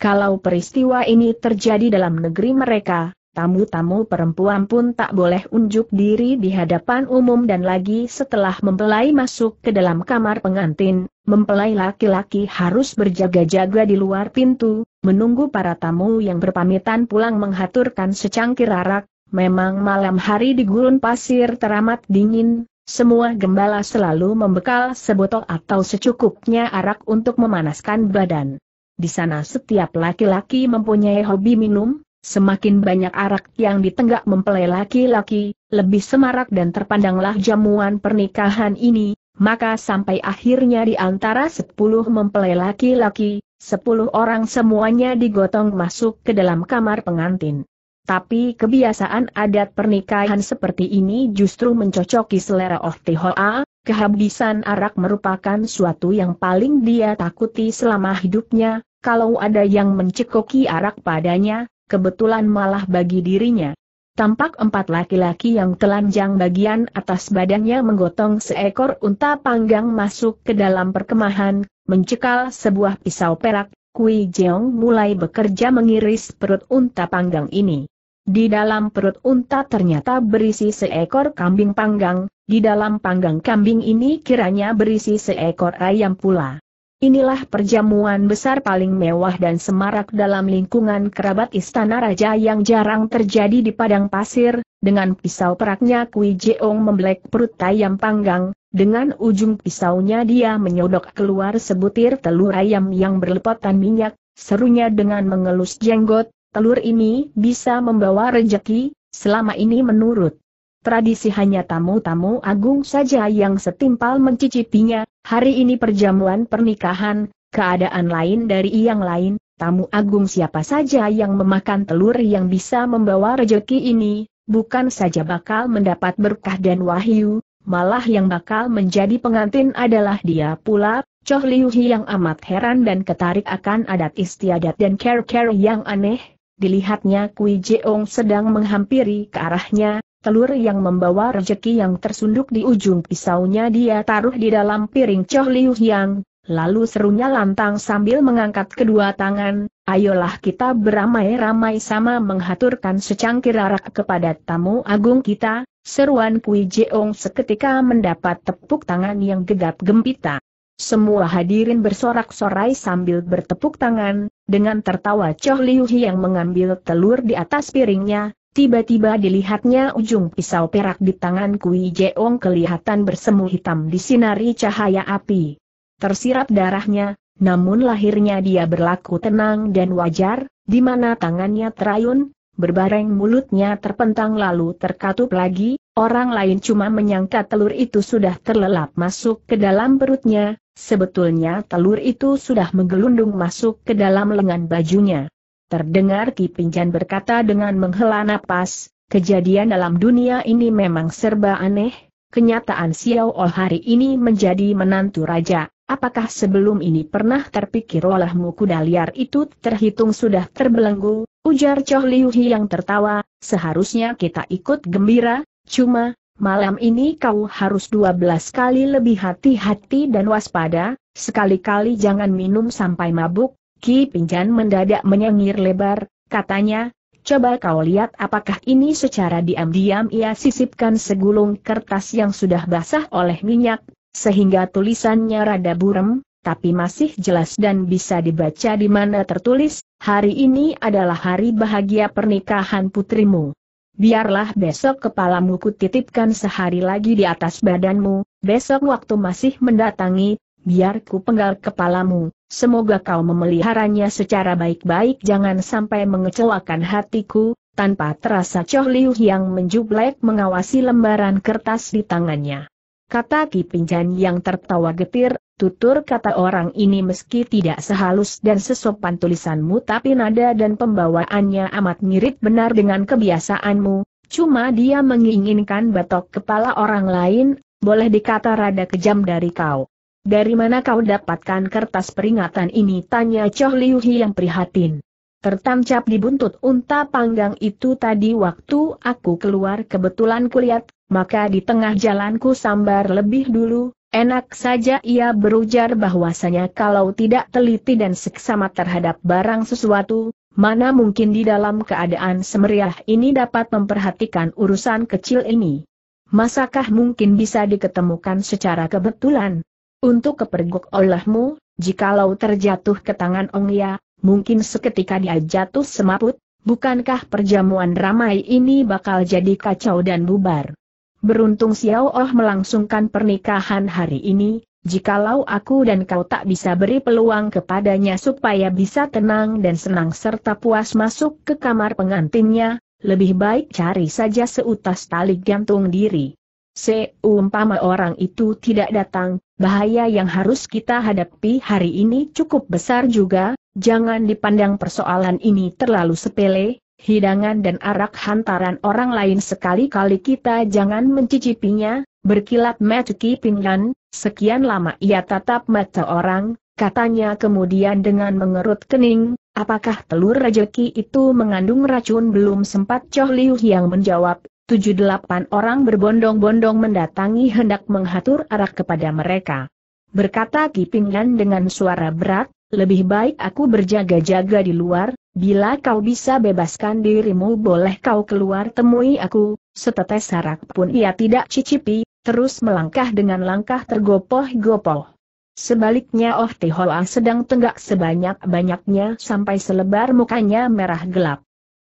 Kalau peristiwa ini terjadi dalam negeri mereka, tamu-tamu perempuan pun tak boleh unjuk diri di hadapan umum dan lagi setelah mempelai masuk ke dalam kamar pengantin, mempelai laki-laki harus berjaga-jaga di luar pintu, menunggu para tamu yang berpamitan pulang menghaturkan secangkir arak, memang malam hari di gurun pasir teramat dingin, semua gembala selalu membekal sebotol atau secukupnya arak untuk memanaskan badan. Di sana setiap laki-laki mempunyai hobi minum, Semakin banyak arak yang ditenggak mempelai laki-laki, lebih semarak dan terpandanglah jamuan pernikahan ini, maka sampai akhirnya di antara sepuluh mempelai laki-laki, sepuluh orang semuanya digotong masuk ke dalam kamar pengantin. Tapi kebiasaan adat pernikahan seperti ini justru mencocoki selera Oh Tihoa, kehabisan arak merupakan suatu yang paling dia takuti selama hidupnya, kalau ada yang mencekoki arak padanya, kebetulan malah bagi dirinya. Tampak empat laki-laki yang telanjang bagian atas badannya menggotong seekor unta panggang masuk ke dalam perkemahan, mencekal sebuah pisau perak, Kui Jeong mulai bekerja mengiris perut unta panggang ini. Di dalam perut unta ternyata berisi seekor kambing panggang, di dalam panggang kambing ini kiranya berisi seekor ayam pula. Inilah perjamuan besar paling mewah dan semarak dalam lingkungan kerabat istana raja yang jarang terjadi di padang pasir, dengan pisau peraknya Kui Jeong membelek perut tayam panggang, dengan ujung pisaunya dia menyodok keluar sebutir telur ayam yang berlepotan minyak, serunya dengan mengelus jenggot, telur ini bisa membawa rejeki, selama ini menurut Tradisi hanya tamu-tamu agung saja yang setimpal mencicipinya, hari ini perjamuan pernikahan, keadaan lain dari yang lain, tamu agung siapa saja yang memakan telur yang bisa membawa rejeki ini, bukan saja bakal mendapat berkah dan wahyu, malah yang bakal menjadi pengantin adalah dia pula, Choh Liu yang amat heran dan ketarik akan adat istiadat dan care-care yang aneh, dilihatnya Kui Jeong sedang menghampiri ke arahnya, telur yang membawa rejeki yang tersunduk di ujung pisaunya dia taruh di dalam piring Choh Liu Yang, lalu serunya lantang sambil mengangkat kedua tangan, ayolah kita beramai-ramai sama menghaturkan secangkir arak kepada tamu agung kita, seruan Kui Jeong seketika mendapat tepuk tangan yang gegap gempita. Semua hadirin bersorak-sorai sambil bertepuk tangan, dengan tertawa Choh Liu yang mengambil telur di atas piringnya, Tiba-tiba dilihatnya ujung pisau perak di tangan Kui Jeong kelihatan bersemu hitam di sinari cahaya api. Tersirat darahnya, namun lahirnya dia berlaku tenang dan wajar, di mana tangannya terayun, berbareng mulutnya terpentang lalu terkatup lagi, orang lain cuma menyangka telur itu sudah terlelap masuk ke dalam perutnya, sebetulnya telur itu sudah menggelundung masuk ke dalam lengan bajunya. Terdengar Ki Pinjan berkata dengan menghela napas, kejadian dalam dunia ini memang serba aneh, kenyataan Xiao Ol oh hari ini menjadi menantu raja. Apakah sebelum ini pernah terpikir olehmu kuda liar itu terhitung sudah terbelenggu? Ujar Choh Liu Hi yang tertawa, seharusnya kita ikut gembira, cuma, malam ini kau harus 12 kali lebih hati-hati dan waspada, sekali-kali jangan minum sampai mabuk, Ki Pinjan mendadak menyengir lebar, katanya, coba kau lihat apakah ini secara diam-diam ia sisipkan segulung kertas yang sudah basah oleh minyak, sehingga tulisannya rada burem, tapi masih jelas dan bisa dibaca di mana tertulis, hari ini adalah hari bahagia pernikahan putrimu. Biarlah besok kepalamu kutitipkan sehari lagi di atas badanmu, besok waktu masih mendatangi, biar ku penggal kepalamu, semoga kau memeliharanya secara baik-baik jangan sampai mengecewakan hatiku, tanpa terasa Choh Liu yang menjublek mengawasi lembaran kertas di tangannya. Kata Ki Pinjan yang tertawa getir, tutur kata orang ini meski tidak sehalus dan sesopan tulisanmu tapi nada dan pembawaannya amat mirip benar dengan kebiasaanmu, cuma dia menginginkan batok kepala orang lain, boleh dikata rada kejam dari kau. Dari mana kau dapatkan kertas peringatan ini? Tanya Choh Liu Hi yang prihatin. Tertancap di buntut unta panggang itu tadi waktu aku keluar kebetulan kulihat, maka di tengah jalanku sambar lebih dulu, Enak saja ia berujar bahwasanya kalau tidak teliti dan seksama terhadap barang sesuatu, mana mungkin di dalam keadaan semeriah ini dapat memperhatikan urusan kecil ini. Masakah mungkin bisa diketemukan secara kebetulan? Untuk kepergok olehmu, jikalau terjatuh ke tangan Ongya, mungkin seketika dia jatuh semaput, bukankah perjamuan ramai ini bakal jadi kacau dan bubar? Beruntung Xiao Oh melangsungkan pernikahan hari ini, jikalau aku dan kau tak bisa beri peluang kepadanya supaya bisa tenang dan senang serta puas masuk ke kamar pengantinnya, lebih baik cari saja seutas tali gantung diri. Seumpama orang itu tidak datang, bahaya yang harus kita hadapi hari ini cukup besar juga, jangan dipandang persoalan ini terlalu sepele, hidangan dan arak hantaran orang lain sekali-kali kita jangan mencicipinya, berkilat mecuki pinggan, sekian lama ia tatap mata orang, katanya kemudian dengan mengerut kening, apakah telur rejeki itu mengandung racun belum sempat Choh Liu yang menjawab, tujuh delapan orang berbondong-bondong mendatangi hendak menghatur arah kepada mereka. Berkata Kipingan dengan suara berat, lebih baik aku berjaga-jaga di luar, bila kau bisa bebaskan dirimu boleh kau keluar temui aku, setetes sarak pun ia tidak cicipi, terus melangkah dengan langkah tergopoh-gopoh. Sebaliknya Oh Tihoa sedang tenggak sebanyak-banyaknya sampai selebar mukanya merah gelap.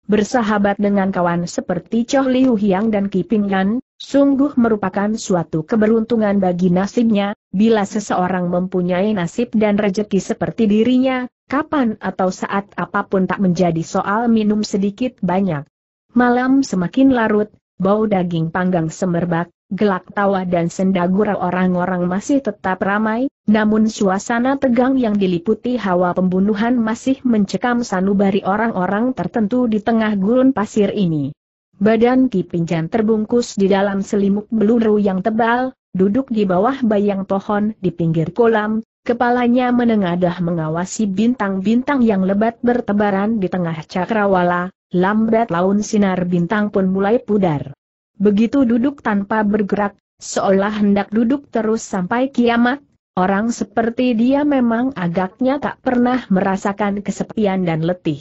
Bersahabat dengan kawan seperti Choh Liu Hiang dan Kiping Yan, sungguh merupakan suatu keberuntungan bagi nasibnya, bila seseorang mempunyai nasib dan rejeki seperti dirinya, kapan atau saat apapun tak menjadi soal minum sedikit banyak. Malam semakin larut, bau daging panggang semerbak, Gelak tawa dan sendagura orang-orang masih tetap ramai, namun suasana tegang yang diliputi hawa pembunuhan masih mencekam sanubari orang-orang tertentu di tengah gurun pasir ini. Badan Ki terbungkus di dalam selimut beluru yang tebal, duduk di bawah bayang pohon di pinggir kolam, kepalanya menengadah mengawasi bintang-bintang yang lebat bertebaran di tengah cakrawala, lambat laun sinar bintang pun mulai pudar. Begitu duduk tanpa bergerak, seolah hendak duduk terus sampai kiamat, orang seperti dia memang agaknya tak pernah merasakan kesepian dan letih.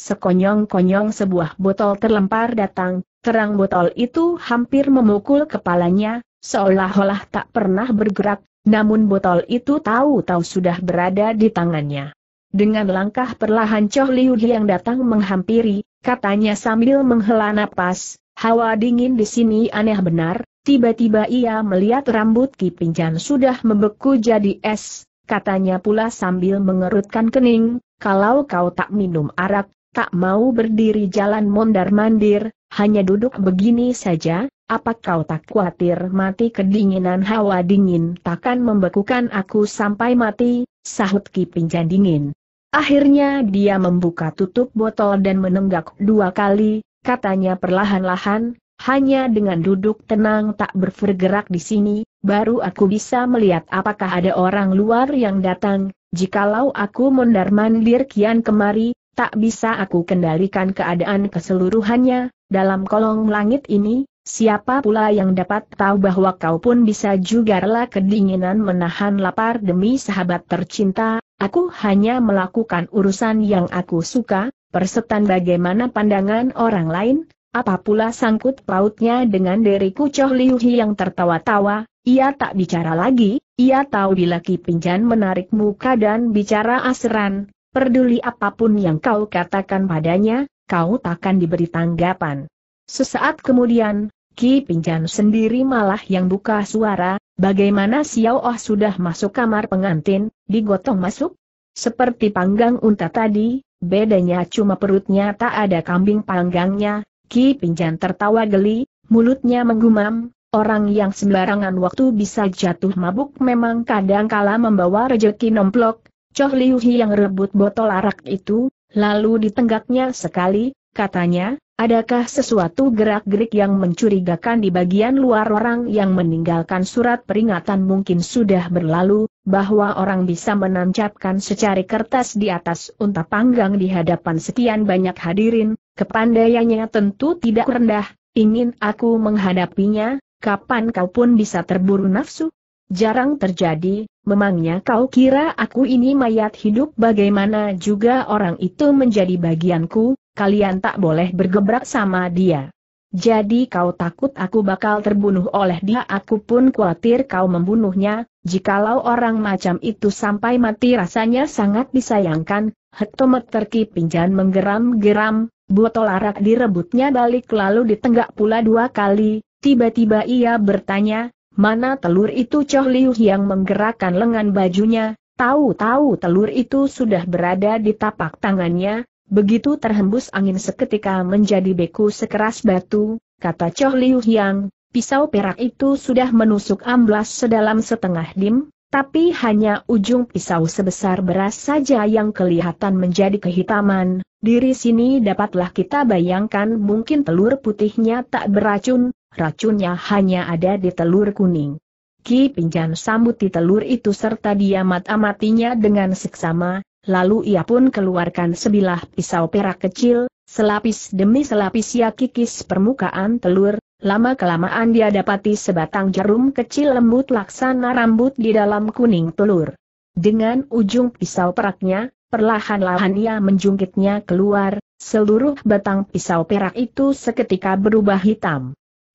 Sekonyong-konyong sebuah botol terlempar datang, terang botol itu hampir memukul kepalanya, seolah-olah tak pernah bergerak, namun botol itu tahu-tahu sudah berada di tangannya. Dengan langkah perlahan Choh Liu yang datang menghampiri, katanya sambil menghela napas, Hawa dingin di sini aneh benar, tiba-tiba ia melihat rambut Ki Pinjan sudah membeku jadi es, katanya pula sambil mengerutkan kening, kalau kau tak minum arak, tak mau berdiri jalan mondar-mandir, hanya duduk begini saja, apa kau tak khawatir mati kedinginan hawa dingin takkan membekukan aku sampai mati, sahut Ki Pinjan dingin. Akhirnya dia membuka tutup botol dan menenggak dua kali, katanya perlahan-lahan, hanya dengan duduk tenang tak bergerak di sini, baru aku bisa melihat apakah ada orang luar yang datang, jikalau aku mondar-mandir kian kemari, tak bisa aku kendalikan keadaan keseluruhannya, dalam kolong langit ini, siapa pula yang dapat tahu bahwa kau pun bisa juga rela kedinginan menahan lapar demi sahabat tercinta, aku hanya melakukan urusan yang aku suka, Persetan bagaimana pandangan orang lain, apa pula sangkut pautnya dengan deriku Choh Liu yang tertawa-tawa, ia tak bicara lagi, ia tahu bila Ki Pinjan menarik muka dan bicara aseran. peduli apapun yang kau katakan padanya, kau takkan diberi tanggapan. Sesaat kemudian, Ki Pinjan sendiri malah yang buka suara, bagaimana Xiao Oh sudah masuk kamar pengantin, digotong masuk? Seperti panggang unta tadi, bedanya cuma perutnya tak ada kambing panggangnya, Ki Pinjan tertawa geli, mulutnya menggumam, orang yang sembarangan waktu bisa jatuh mabuk memang kadang kala membawa rejeki nomplok, Choh Liuhi yang rebut botol arak itu, lalu ditenggaknya sekali, katanya, adakah sesuatu gerak-gerik yang mencurigakan di bagian luar orang yang meninggalkan surat peringatan mungkin sudah berlalu, bahwa orang bisa menancapkan secari kertas di atas unta panggang di hadapan sekian banyak hadirin, kepandaiannya tentu tidak rendah, ingin aku menghadapinya, kapan kau pun bisa terburu nafsu? Jarang terjadi, memangnya kau kira aku ini mayat hidup bagaimana juga orang itu menjadi bagianku, kalian tak boleh bergebrak sama dia. Jadi kau takut aku bakal terbunuh oleh dia aku pun khawatir kau membunuhnya, jikalau orang macam itu sampai mati rasanya sangat disayangkan, hektometer kipinjan menggeram-geram, botol arak direbutnya balik lalu ditenggak pula dua kali, tiba-tiba ia bertanya, Mana telur itu Choh Liu yang menggerakkan lengan bajunya, tahu-tahu telur itu sudah berada di tapak tangannya, begitu terhembus angin seketika menjadi beku sekeras batu, kata Choh Liu yang, pisau perak itu sudah menusuk amblas sedalam setengah dim, tapi hanya ujung pisau sebesar beras saja yang kelihatan menjadi kehitaman. Diri sini dapatlah kita bayangkan mungkin telur putihnya tak beracun, racunnya hanya ada di telur kuning. Ki Pinjan di telur itu serta dia mat-amatinya dengan seksama, lalu ia pun keluarkan sebilah pisau perak kecil, selapis demi selapis ia kikis permukaan telur, lama-kelamaan dia dapati sebatang jarum kecil lembut laksana rambut di dalam kuning telur. Dengan ujung pisau peraknya, perlahan-lahan ia menjungkitnya keluar, seluruh batang pisau perak itu seketika berubah hitam.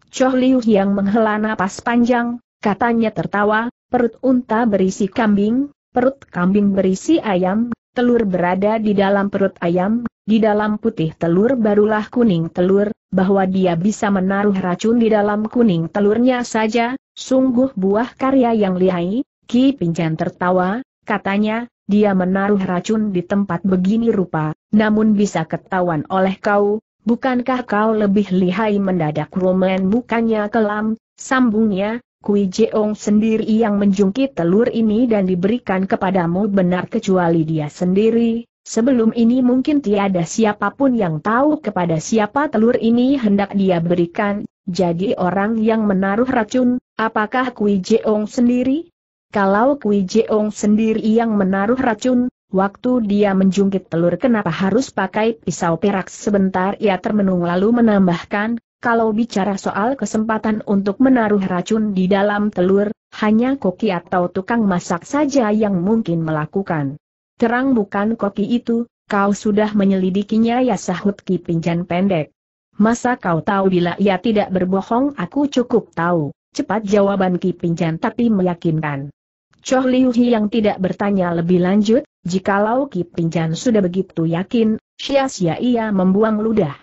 Choh Liu yang menghela napas panjang, katanya tertawa, perut unta berisi kambing, perut kambing berisi ayam, telur berada di dalam perut ayam, di dalam putih telur barulah kuning telur, bahwa dia bisa menaruh racun di dalam kuning telurnya saja, sungguh buah karya yang lihai, Ki Pinjan tertawa, katanya, dia menaruh racun di tempat begini rupa, namun bisa ketahuan oleh kau, Bukankah kau lebih lihai mendadak Roman mukanya kelam, sambungnya, Kui Jeong sendiri yang menjungkit telur ini dan diberikan kepadamu benar kecuali dia sendiri, sebelum ini mungkin tiada siapapun yang tahu kepada siapa telur ini hendak dia berikan, jadi orang yang menaruh racun, apakah Kui Jeong sendiri? Kalau Kui Jeong sendiri yang menaruh racun, Waktu dia menjungkit telur kenapa harus pakai pisau perak sebentar ia termenung lalu menambahkan, kalau bicara soal kesempatan untuk menaruh racun di dalam telur, hanya koki atau tukang masak saja yang mungkin melakukan. Terang bukan koki itu, kau sudah menyelidikinya ya sahut Ki Pinjan pendek. Masa kau tahu bila ia tidak berbohong aku cukup tahu, cepat jawaban Ki Pinjan tapi meyakinkan. Choh Liu Hi yang tidak bertanya lebih lanjut, Jikalau Ki Pinjan sudah begitu yakin, sia-sia ia membuang ludah.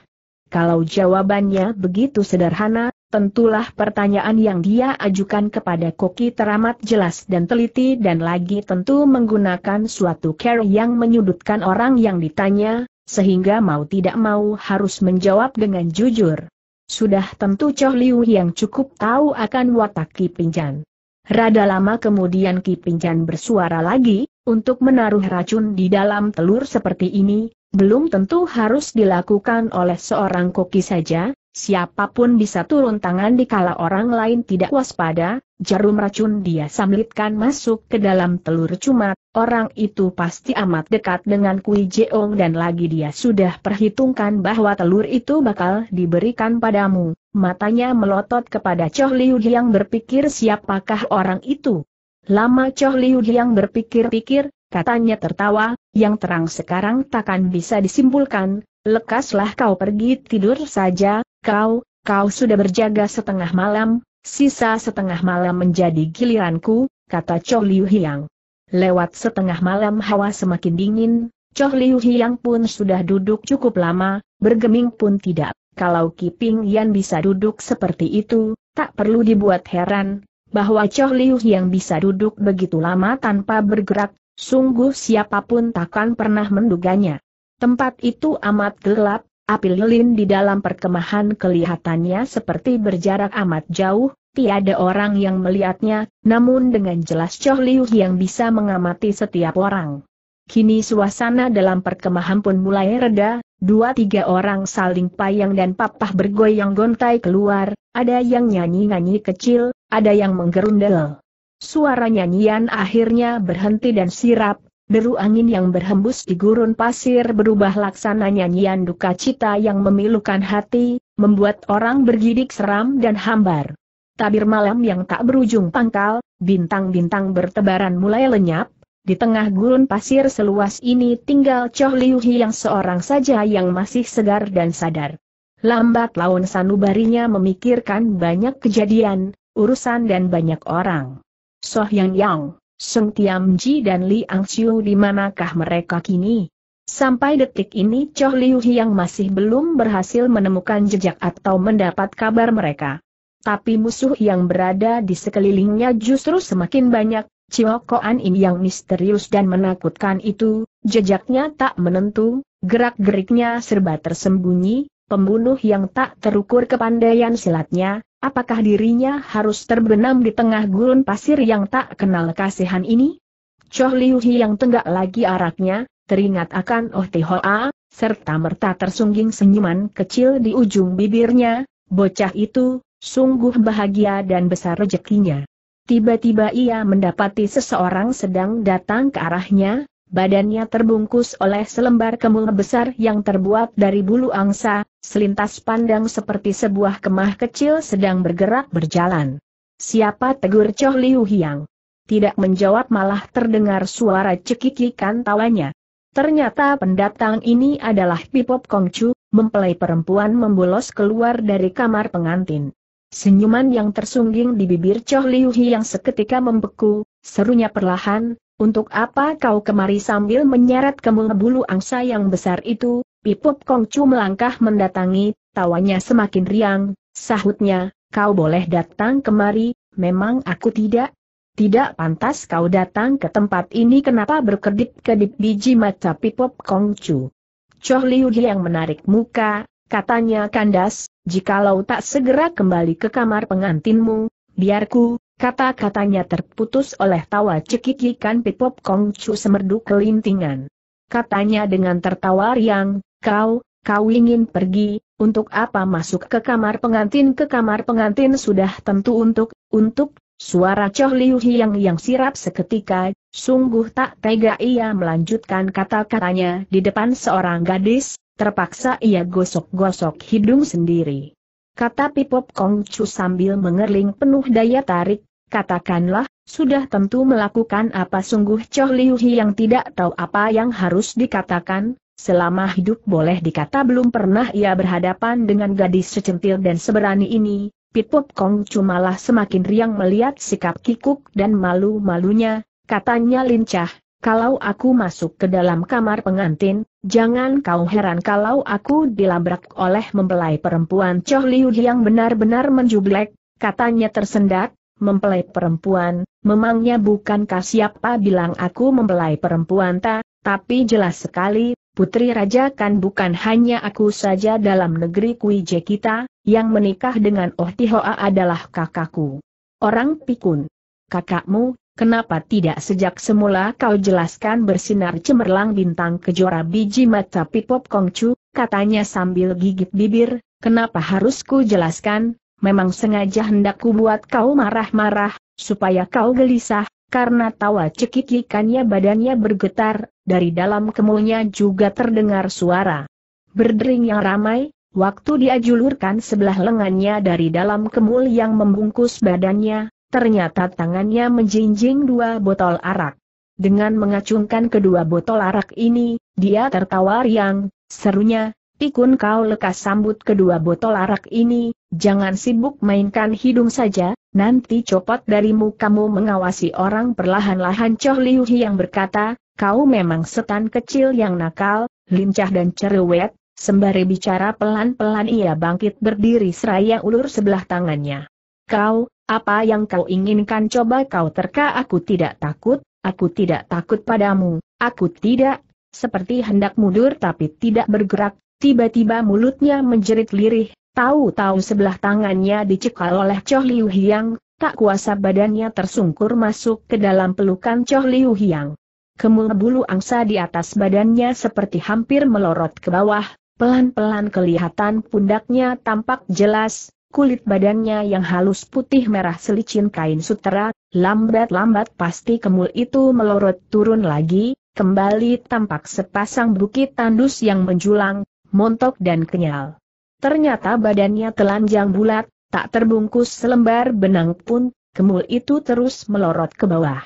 Kalau jawabannya begitu sederhana, tentulah pertanyaan yang dia ajukan kepada Koki teramat jelas dan teliti dan lagi tentu menggunakan suatu care yang menyudutkan orang yang ditanya, sehingga mau tidak mau harus menjawab dengan jujur. Sudah tentu Choh Liu yang cukup tahu akan watak Ki Pinjan. Rada lama kemudian Ki Pinjan bersuara lagi, untuk menaruh racun di dalam telur seperti ini, belum tentu harus dilakukan oleh seorang koki saja, Siapapun bisa turun tangan dikala orang lain tidak waspada, jarum racun dia samlitkan masuk ke dalam telur cuma, orang itu pasti amat dekat dengan Kui Jeong dan lagi dia sudah perhitungkan bahwa telur itu bakal diberikan padamu, matanya melotot kepada Choh Liu yang berpikir siapakah orang itu. Lama Choh Liu yang berpikir-pikir, katanya tertawa, yang terang sekarang takkan bisa disimpulkan, lekaslah kau pergi tidur saja, Kau, kau sudah berjaga setengah malam, sisa setengah malam menjadi giliranku, kata Cho Liu Hiang. Lewat setengah malam hawa semakin dingin, Cho Liu Hiang pun sudah duduk cukup lama, bergeming pun tidak. Kalau Kiping Yan bisa duduk seperti itu, tak perlu dibuat heran, bahwa Cho Liu Hiang bisa duduk begitu lama tanpa bergerak, sungguh siapapun takkan pernah menduganya. Tempat itu amat gelap, Api lilin di dalam perkemahan kelihatannya seperti berjarak amat jauh, tiada orang yang melihatnya, namun dengan jelas Choh Liu yang bisa mengamati setiap orang. Kini suasana dalam perkemahan pun mulai reda, dua tiga orang saling payang dan papah bergoyang gontai keluar, ada yang nyanyi-nyanyi kecil, ada yang menggerundel. Suara nyanyian akhirnya berhenti dan sirap, Deru angin yang berhembus di gurun pasir berubah laksana nyanyian duka cita yang memilukan hati, membuat orang bergidik seram dan hambar. Tabir malam yang tak berujung pangkal, bintang-bintang bertebaran mulai lenyap, di tengah gurun pasir seluas ini tinggal Choh Liu yang seorang saja yang masih segar dan sadar. Lambat laun sanubarinya memikirkan banyak kejadian, urusan dan banyak orang. Soh Yang Yang Sung Tiam Ji dan Li Ang Siu di manakah mereka kini? Sampai detik ini Choh Liu yang masih belum berhasil menemukan jejak atau mendapat kabar mereka. Tapi musuh yang berada di sekelilingnya justru semakin banyak, Ciokoan In yang misterius dan menakutkan itu, jejaknya tak menentu, gerak-geriknya serba tersembunyi, pembunuh yang tak terukur kepandaian silatnya, Apakah dirinya harus terbenam di tengah gurun pasir yang tak kenal kasihan ini? Choh Liu Hi yang tenggak lagi araknya, teringat akan Oh Ti Hoa, serta merta tersungging senyuman kecil di ujung bibirnya, bocah itu, sungguh bahagia dan besar rezekinya. Tiba-tiba ia mendapati seseorang sedang datang ke arahnya, Badannya terbungkus oleh selembar kemul besar yang terbuat dari bulu angsa, selintas pandang seperti sebuah kemah kecil sedang bergerak berjalan. Siapa tegur Choh Liu Hiang? Tidak menjawab malah terdengar suara cekikikan tawanya. Ternyata pendatang ini adalah Pipop Kongcu, mempelai perempuan membolos keluar dari kamar pengantin. Senyuman yang tersungging di bibir Choh Liu Hiang seketika membeku, serunya perlahan, untuk apa kau kemari sambil menyeret kemul bulu angsa yang besar itu? Pipup Kongcu melangkah mendatangi, tawanya semakin riang, sahutnya, kau boleh datang kemari, memang aku tidak tidak pantas kau datang ke tempat ini kenapa berkedip-kedip biji mata Pipop Kongcu. Choh Liu yang menarik muka, katanya kandas, jikalau tak segera kembali ke kamar pengantinmu, biarku, Kata-katanya terputus oleh tawa cekikikan Pipop Kongcu semerdu kelintingan. Katanya dengan tertawa riang, kau, kau ingin pergi, untuk apa masuk ke kamar pengantin? Ke kamar pengantin sudah tentu untuk, untuk, suara Choh Liu Hiang yang sirap seketika, sungguh tak tega ia melanjutkan kata-katanya di depan seorang gadis, terpaksa ia gosok-gosok hidung sendiri kata Pipop Kongcu sambil mengerling penuh daya tarik, Katakanlah, sudah tentu melakukan apa sungguh Choh Liu Hi yang tidak tahu apa yang harus dikatakan, selama hidup boleh dikata belum pernah ia berhadapan dengan gadis secentil dan seberani ini, Pit Pop Kong cumalah semakin riang melihat sikap kikuk dan malu-malunya, katanya lincah, kalau aku masuk ke dalam kamar pengantin, jangan kau heran kalau aku dilabrak oleh mempelai perempuan Choh Liu yang benar-benar menjublek, katanya tersendat, mempelai perempuan, memangnya bukankah siapa bilang aku mempelai perempuan ta? tapi jelas sekali, putri raja kan bukan hanya aku saja dalam negeri Kuije kita, yang menikah dengan Oh Tihoa adalah kakakku. Orang pikun. Kakakmu, kenapa tidak sejak semula kau jelaskan bersinar cemerlang bintang kejora biji mata Pipop Kongcu, katanya sambil gigit bibir, kenapa harus ku jelaskan, memang sengaja hendak kubuat kau marah-marah, supaya kau gelisah, karena tawa cekikikannya badannya bergetar, dari dalam kemulnya juga terdengar suara. Berdering yang ramai, waktu dia julurkan sebelah lengannya dari dalam kemul yang membungkus badannya, ternyata tangannya menjinjing dua botol arak. Dengan mengacungkan kedua botol arak ini, dia tertawa riang, serunya, pikun kau lekas sambut kedua botol arak ini, Jangan sibuk mainkan hidung saja, nanti copot darimu kamu mengawasi orang perlahan-lahan Choh Liu yang berkata, kau memang setan kecil yang nakal, lincah dan cerewet, sembari bicara pelan-pelan ia bangkit berdiri seraya ulur sebelah tangannya. Kau, apa yang kau inginkan coba kau terka aku tidak takut, aku tidak takut padamu, aku tidak, seperti hendak mundur tapi tidak bergerak, tiba-tiba mulutnya menjerit lirih, Tahu-tahu sebelah tangannya dicekal oleh Choh Liu Hiang, tak kuasa badannya tersungkur masuk ke dalam pelukan Choh Liu Hiang. Kemul bulu angsa di atas badannya seperti hampir melorot ke bawah, pelan-pelan kelihatan pundaknya tampak jelas, kulit badannya yang halus putih merah selicin kain sutera, lambat-lambat pasti kemul itu melorot turun lagi, kembali tampak sepasang bukit tandus yang menjulang, montok dan kenyal. Ternyata badannya telanjang bulat, tak terbungkus selembar benang pun, kemul itu terus melorot ke bawah.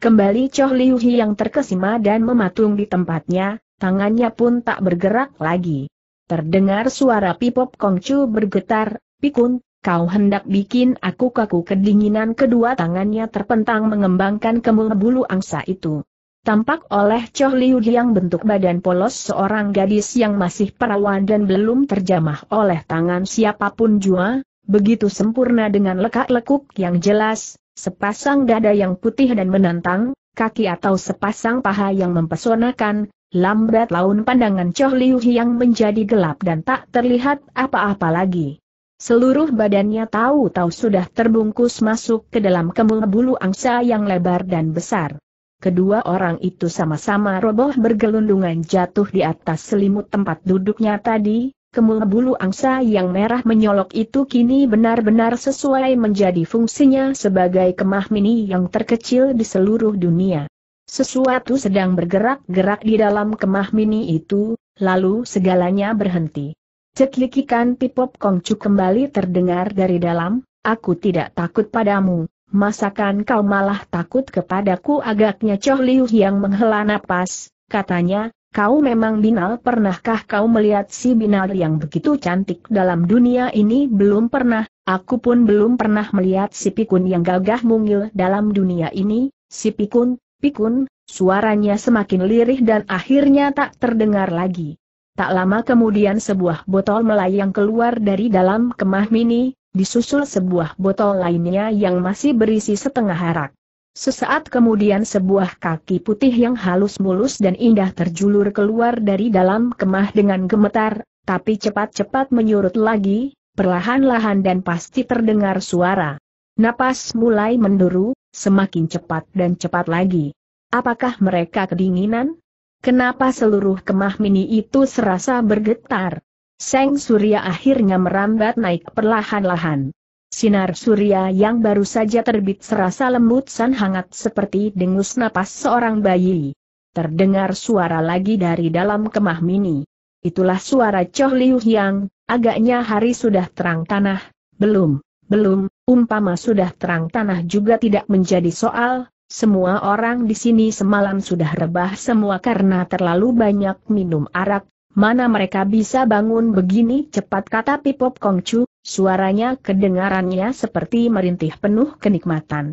Kembali Choh Liu yang terkesima dan mematung di tempatnya, tangannya pun tak bergerak lagi. Terdengar suara Pipop Kongcu bergetar, Pikun, kau hendak bikin aku kaku kedinginan kedua tangannya terpentang mengembangkan kemul bulu angsa itu. Tampak oleh Choh Liu yang bentuk badan polos seorang gadis yang masih perawan dan belum terjamah oleh tangan siapapun jua, begitu sempurna dengan lekak-lekuk yang jelas, sepasang dada yang putih dan menantang, kaki atau sepasang paha yang mempesonakan, lambat laun pandangan Choh Liu yang menjadi gelap dan tak terlihat apa-apa lagi. Seluruh badannya tahu-tahu sudah terbungkus masuk ke dalam kemul bulu angsa yang lebar dan besar. Kedua orang itu sama-sama roboh bergelundungan jatuh di atas selimut tempat duduknya tadi, kemul bulu angsa yang merah menyolok itu kini benar-benar sesuai menjadi fungsinya sebagai kemah mini yang terkecil di seluruh dunia. Sesuatu sedang bergerak-gerak di dalam kemah mini itu, lalu segalanya berhenti. Cekikikan Pipop Kongcu kembali terdengar dari dalam, aku tidak takut padamu, masakan kau malah takut kepadaku agaknya Choh Liu yang menghela napas, katanya, kau memang binal pernahkah kau melihat si binal yang begitu cantik dalam dunia ini belum pernah, aku pun belum pernah melihat si pikun yang gagah mungil dalam dunia ini, si pikun, pikun, suaranya semakin lirih dan akhirnya tak terdengar lagi. Tak lama kemudian sebuah botol melayang keluar dari dalam kemah mini, disusul sebuah botol lainnya yang masih berisi setengah harak. Sesaat kemudian sebuah kaki putih yang halus mulus dan indah terjulur keluar dari dalam kemah dengan gemetar, tapi cepat-cepat menyurut lagi, perlahan-lahan dan pasti terdengar suara. Napas mulai menduru, semakin cepat dan cepat lagi. Apakah mereka kedinginan? Kenapa seluruh kemah mini itu serasa bergetar? Seng Surya akhirnya merambat naik perlahan-lahan. Sinar surya yang baru saja terbit serasa lembut san hangat seperti dengus napas seorang bayi. Terdengar suara lagi dari dalam kemah mini. Itulah suara Choh Liu yang. agaknya hari sudah terang tanah, belum, belum, umpama sudah terang tanah juga tidak menjadi soal, semua orang di sini semalam sudah rebah semua karena terlalu banyak minum arak, Mana mereka bisa bangun begini cepat kata Pipop Kongcu, suaranya kedengarannya seperti merintih penuh kenikmatan.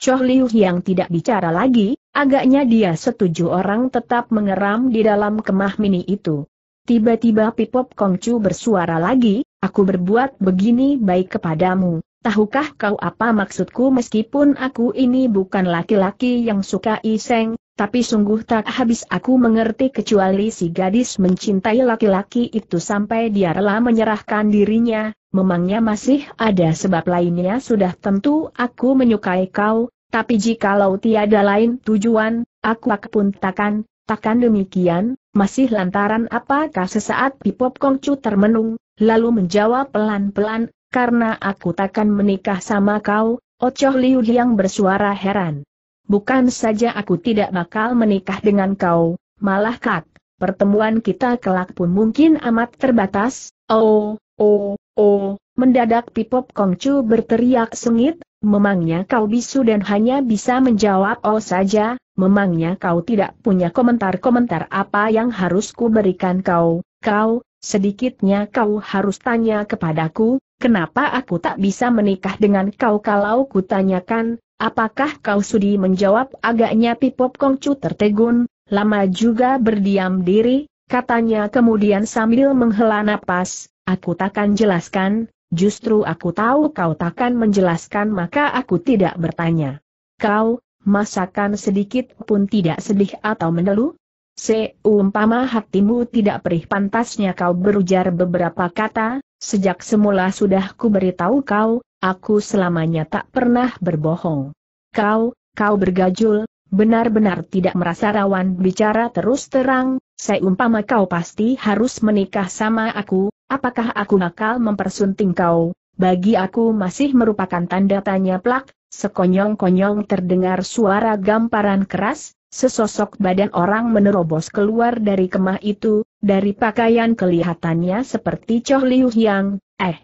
Choh Liu yang tidak bicara lagi, agaknya dia setuju orang tetap mengeram di dalam kemah mini itu. Tiba-tiba Pipop Kongcu bersuara lagi, aku berbuat begini baik kepadamu. Tahukah kau apa maksudku meskipun aku ini bukan laki-laki yang suka iseng, tapi sungguh tak habis aku mengerti kecuali si gadis mencintai laki-laki itu sampai dia rela menyerahkan dirinya, memangnya masih ada sebab lainnya sudah tentu aku menyukai kau, tapi jikalau tiada lain tujuan, aku pun takkan, takkan demikian, masih lantaran apakah sesaat Pipop Kongcu termenung, lalu menjawab pelan-pelan, karena aku takkan menikah sama kau, Ocoh Liu yang bersuara heran bukan saja aku tidak bakal menikah dengan kau, malah kak, pertemuan kita kelak pun mungkin amat terbatas, oh, oh, oh, mendadak Pipop Kongcu berteriak sengit, memangnya kau bisu dan hanya bisa menjawab oh saja, memangnya kau tidak punya komentar-komentar apa yang harus ku berikan kau, kau, sedikitnya kau harus tanya kepadaku, kenapa aku tak bisa menikah dengan kau kalau kutanyakan, Apakah kau sudi menjawab agaknya Pipop Kongcu tertegun, lama juga berdiam diri, katanya kemudian sambil menghela napas, aku takkan jelaskan, justru aku tahu kau takkan menjelaskan maka aku tidak bertanya. Kau, masakan sedikit pun tidak sedih atau mendelu? Seumpama hatimu tidak perih pantasnya kau berujar beberapa kata, sejak semula sudah ku beritahu kau, Aku selamanya tak pernah berbohong. Kau, kau bergajul, benar-benar tidak merasa rawan bicara terus terang, Saya umpama kau pasti harus menikah sama aku, apakah aku bakal mempersunting kau? Bagi aku masih merupakan tanda tanya plak, sekonyong-konyong terdengar suara gamparan keras, sesosok badan orang menerobos keluar dari kemah itu, dari pakaian kelihatannya seperti Choh Liu Yang, eh,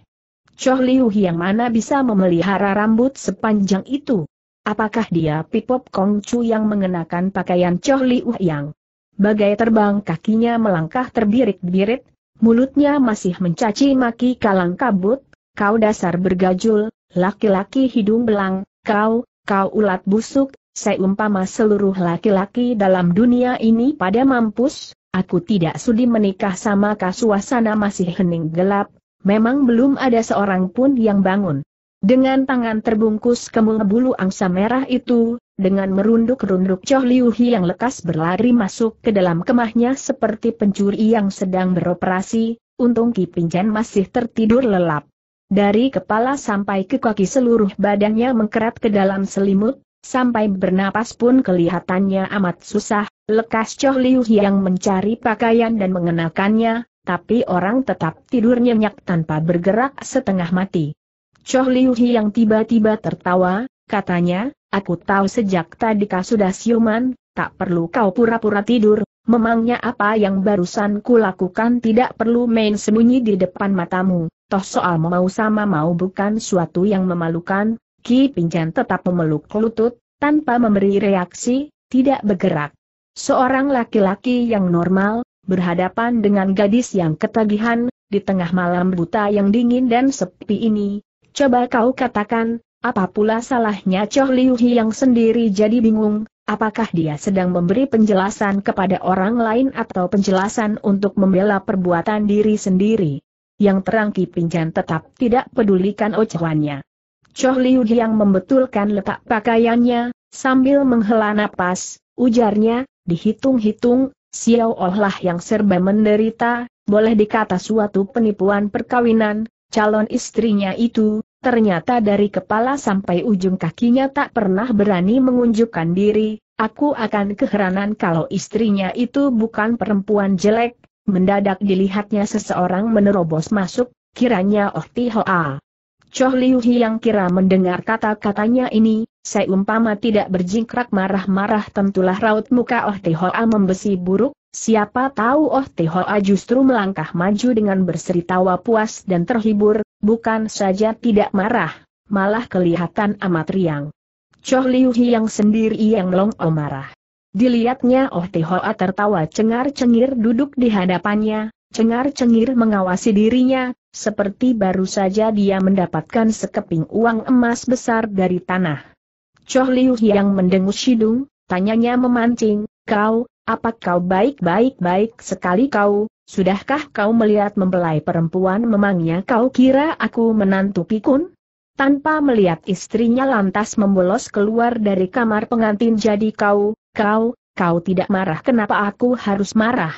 Choh Liu yang mana bisa memelihara rambut sepanjang itu? Apakah dia Pipop Kong Chu yang mengenakan pakaian Choh Liu yang? Bagai terbang kakinya melangkah terbirit-birit, mulutnya masih mencaci maki kalang kabut, kau dasar bergajul, laki-laki hidung belang, kau, kau ulat busuk, Saya umpama seluruh laki-laki dalam dunia ini pada mampus, aku tidak sudi menikah sama kasuasana masih hening gelap, memang belum ada seorang pun yang bangun. Dengan tangan terbungkus kemul bulu angsa merah itu, dengan merunduk-runduk Choh Liu Hi yang lekas berlari masuk ke dalam kemahnya seperti pencuri yang sedang beroperasi, untung Ki Pinjan masih tertidur lelap. Dari kepala sampai ke kaki seluruh badannya mengkerat ke dalam selimut, sampai bernapas pun kelihatannya amat susah, lekas Choh Liu Hi yang mencari pakaian dan mengenakannya, tapi orang tetap tidur nyenyak tanpa bergerak setengah mati. Choh Liu Hi yang tiba-tiba tertawa, katanya, aku tahu sejak tadi kau sudah siuman, tak perlu kau pura-pura tidur, memangnya apa yang barusan kulakukan tidak perlu main sembunyi di depan matamu, toh soal mau sama mau bukan suatu yang memalukan, Ki Pinjan tetap memeluk lutut, tanpa memberi reaksi, tidak bergerak. Seorang laki-laki yang normal, berhadapan dengan gadis yang ketagihan, di tengah malam buta yang dingin dan sepi ini, coba kau katakan, apa pula salahnya Choh Liu yang sendiri jadi bingung, apakah dia sedang memberi penjelasan kepada orang lain atau penjelasan untuk membela perbuatan diri sendiri. Yang terang Ki Pinjan tetap tidak pedulikan ocehannya. Choh Liu yang membetulkan letak pakaiannya, sambil menghela napas, ujarnya, dihitung-hitung, Xiao Oh yang serba menderita, boleh dikata suatu penipuan perkawinan, calon istrinya itu, ternyata dari kepala sampai ujung kakinya tak pernah berani mengunjukkan diri, aku akan keheranan kalau istrinya itu bukan perempuan jelek, mendadak dilihatnya seseorang menerobos masuk, kiranya Oh Tihoa. Choh Liu yang kira mendengar kata-katanya ini, seumpama tidak berjingkrak marah-marah tentulah raut muka Oh Teh Hoa membesi buruk, siapa tahu Oh Teh Hoa justru melangkah maju dengan berseri tawa puas dan terhibur, bukan saja tidak marah, malah kelihatan amat riang. Choh Liu yang sendiri yang long -o oh marah. Dilihatnya Oh Teh Hoa tertawa cengar-cengir duduk di hadapannya, cengar-cengir mengawasi dirinya, seperti baru saja dia mendapatkan sekeping uang emas besar dari tanah. Choh Liu yang mendengus hidung, tanyanya memancing, kau, apa kau baik-baik-baik sekali kau, sudahkah kau melihat membelai perempuan memangnya kau kira aku menantu pikun? Tanpa melihat istrinya lantas membolos keluar dari kamar pengantin jadi kau, kau, kau tidak marah kenapa aku harus marah?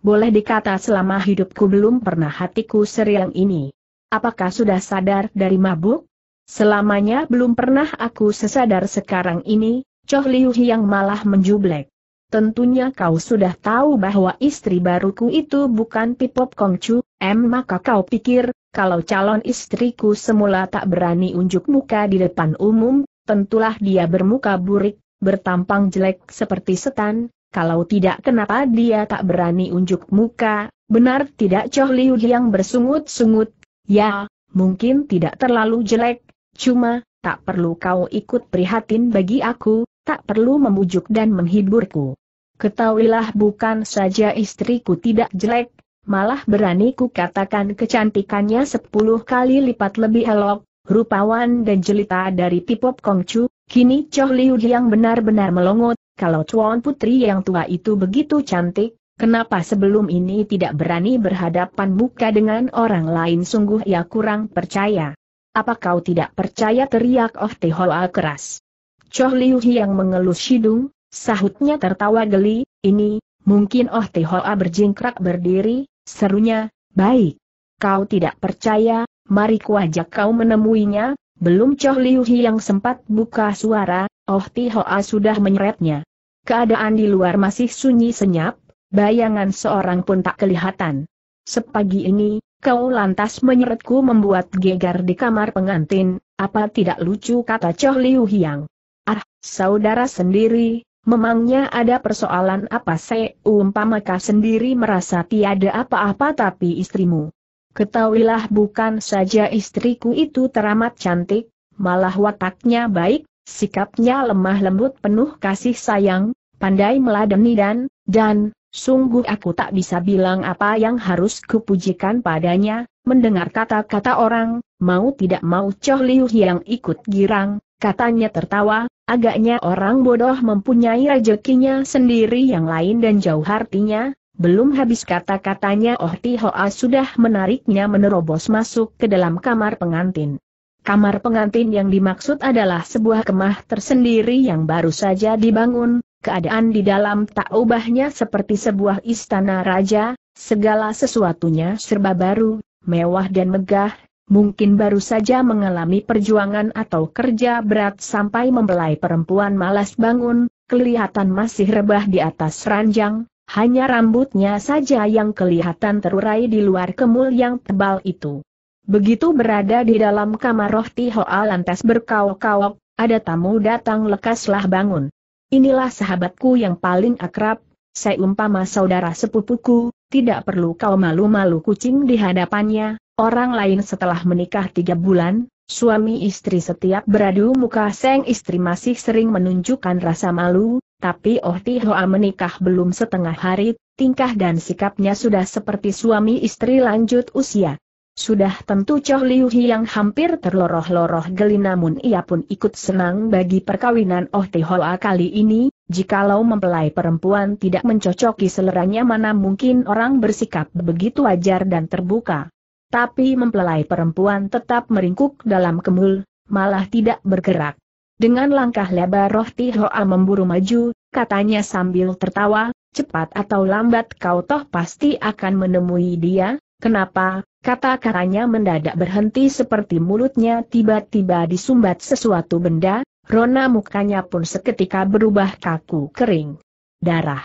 boleh dikata selama hidupku belum pernah hatiku seriang ini. Apakah sudah sadar dari mabuk? Selamanya belum pernah aku sesadar sekarang ini, Choh Liu yang malah menjublek. Tentunya kau sudah tahu bahwa istri baruku itu bukan Pipop Kongcu, em maka kau pikir, kalau calon istriku semula tak berani unjuk muka di depan umum, tentulah dia bermuka burik, bertampang jelek seperti setan, kalau tidak kenapa dia tak berani unjuk muka, benar tidak Choh Liu yang bersungut-sungut, ya, mungkin tidak terlalu jelek, cuma, tak perlu kau ikut prihatin bagi aku, tak perlu memujuk dan menghiburku. Ketahuilah bukan saja istriku tidak jelek, malah berani ku katakan kecantikannya sepuluh kali lipat lebih elok, rupawan dan jelita dari Pipop Kongcu, kini Choh Liu yang benar-benar melongot, kalau tuan Putri yang tua itu begitu cantik, kenapa sebelum ini tidak berani berhadapan muka dengan orang lain sungguh ya kurang percaya. Apa kau tidak percaya teriak Oh Tehoa keras. Choh Liu yang mengelus hidung, sahutnya tertawa geli, ini, mungkin Oh Tehoa berjingkrak berdiri, serunya, baik. Kau tidak percaya, mari ajak kau menemuinya, belum Choh Liu yang sempat buka suara, Oh Tihoa sudah menyeretnya. Keadaan di luar masih sunyi senyap, bayangan seorang pun tak kelihatan. Sepagi ini, kau lantas menyeretku membuat gegar di kamar pengantin, apa tidak lucu kata Choh Liu Hiang. Ah, saudara sendiri, memangnya ada persoalan apa se umpama kau sendiri merasa tiada apa-apa tapi istrimu. Ketahuilah bukan saja istriku itu teramat cantik, malah wataknya baik, Sikapnya lemah lembut penuh kasih sayang, pandai meladeni dan, dan, sungguh aku tak bisa bilang apa yang harus kupujikan padanya, mendengar kata-kata orang, mau tidak mau Choh Liu yang ikut girang, katanya tertawa, agaknya orang bodoh mempunyai rezekinya sendiri yang lain dan jauh artinya, belum habis kata-katanya Oh Tihoa sudah menariknya menerobos masuk ke dalam kamar pengantin. Kamar pengantin yang dimaksud adalah sebuah kemah tersendiri yang baru saja dibangun, keadaan di dalam tak ubahnya seperti sebuah istana raja, segala sesuatunya serba baru, mewah dan megah, mungkin baru saja mengalami perjuangan atau kerja berat sampai membelai perempuan malas bangun, kelihatan masih rebah di atas ranjang, hanya rambutnya saja yang kelihatan terurai di luar kemul yang tebal itu. Begitu berada di dalam kamar roh Tihoa lantas berkawok-kawok, ada tamu datang lekaslah bangun. Inilah sahabatku yang paling akrab, seumpama saudara sepupuku, tidak perlu kau malu-malu kucing di hadapannya, orang lain setelah menikah tiga bulan, suami istri setiap beradu muka seng istri masih sering menunjukkan rasa malu, tapi Oh Tihoa menikah belum setengah hari, tingkah dan sikapnya sudah seperti suami istri lanjut usia. Sudah tentu Choh Liu yang hampir terloroh-loroh geli namun ia pun ikut senang bagi perkawinan Oh Tehoa kali ini, jikalau mempelai perempuan tidak mencocoki seleranya mana mungkin orang bersikap begitu wajar dan terbuka. Tapi mempelai perempuan tetap meringkuk dalam kemul, malah tidak bergerak. Dengan langkah lebar Roh Tihoa memburu maju, katanya sambil tertawa, cepat atau lambat kau toh pasti akan menemui dia, kenapa, Kata-katanya mendadak berhenti seperti mulutnya tiba-tiba disumbat sesuatu benda, rona mukanya pun seketika berubah kaku kering. Darah.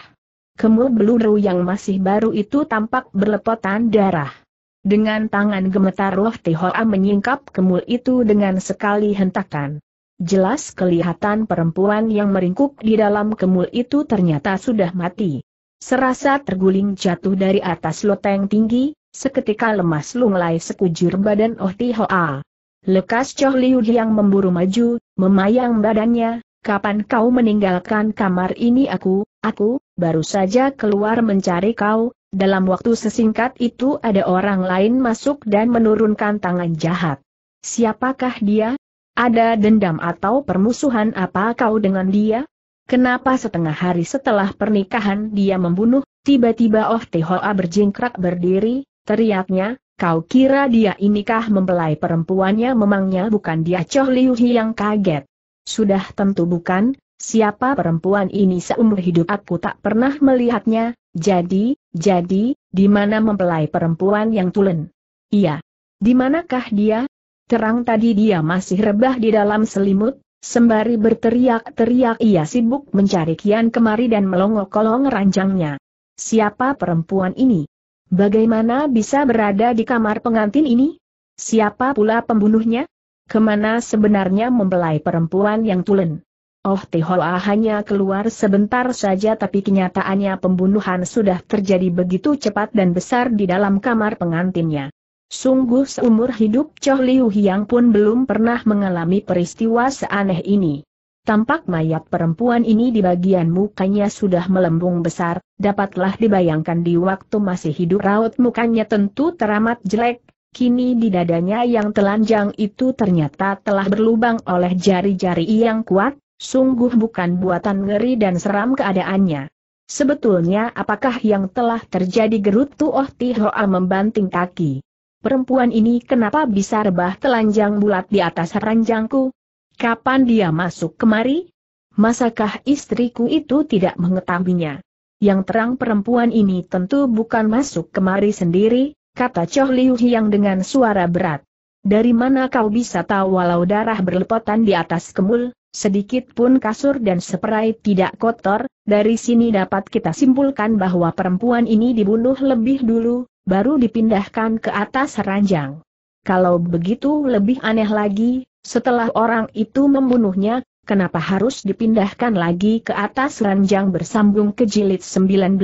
Kemul beluru yang masih baru itu tampak berlepotan darah. Dengan tangan gemetar roh Tihoa menyingkap kemul itu dengan sekali hentakan. Jelas kelihatan perempuan yang meringkuk di dalam kemul itu ternyata sudah mati. Serasa terguling jatuh dari atas loteng tinggi, Seketika lemas lunglai sekujur badan Oh Tihoa. Lekas Choh Liu yang memburu maju, memayang badannya, kapan kau meninggalkan kamar ini aku, aku, baru saja keluar mencari kau, dalam waktu sesingkat itu ada orang lain masuk dan menurunkan tangan jahat. Siapakah dia? Ada dendam atau permusuhan apa kau dengan dia? Kenapa setengah hari setelah pernikahan dia membunuh, tiba-tiba Oh Tihoa berjingkrak berdiri, Teriaknya, kau kira dia inikah mempelai perempuannya memangnya bukan dia Choh Liu Hi yang kaget. Sudah tentu bukan, siapa perempuan ini seumur hidup aku tak pernah melihatnya, jadi, jadi, di mana mempelai perempuan yang tulen? Iya. Di manakah dia? Terang tadi dia masih rebah di dalam selimut, sembari berteriak-teriak ia sibuk mencari kian kemari dan melongok-kolong ranjangnya. Siapa perempuan ini? Bagaimana bisa berada di kamar pengantin ini? Siapa pula pembunuhnya? Kemana sebenarnya membelai perempuan yang tulen? Oh Tihoa hanya keluar sebentar saja tapi kenyataannya pembunuhan sudah terjadi begitu cepat dan besar di dalam kamar pengantinnya. Sungguh seumur hidup Choh Liu Hiang pun belum pernah mengalami peristiwa seaneh ini. Tampak mayat perempuan ini di bagian mukanya sudah melembung besar, dapatlah dibayangkan di waktu masih hidup raut mukanya tentu teramat jelek, kini di dadanya yang telanjang itu ternyata telah berlubang oleh jari-jari yang kuat, sungguh bukan buatan ngeri dan seram keadaannya. Sebetulnya apakah yang telah terjadi gerut Tuoh Tihoa membanting kaki? Perempuan ini kenapa bisa rebah telanjang bulat di atas ranjangku? Kapan dia masuk kemari? Masakah istriku itu tidak mengetahuinya? Yang terang perempuan ini tentu bukan masuk kemari sendiri, kata Choh Liu Hiang dengan suara berat. Dari mana kau bisa tahu walau darah berlepotan di atas kemul, sedikit pun kasur dan seperai tidak kotor, dari sini dapat kita simpulkan bahwa perempuan ini dibunuh lebih dulu, baru dipindahkan ke atas ranjang. Kalau begitu lebih aneh lagi, setelah orang itu membunuhnya, kenapa harus dipindahkan lagi ke atas ranjang bersambung ke jilid 19?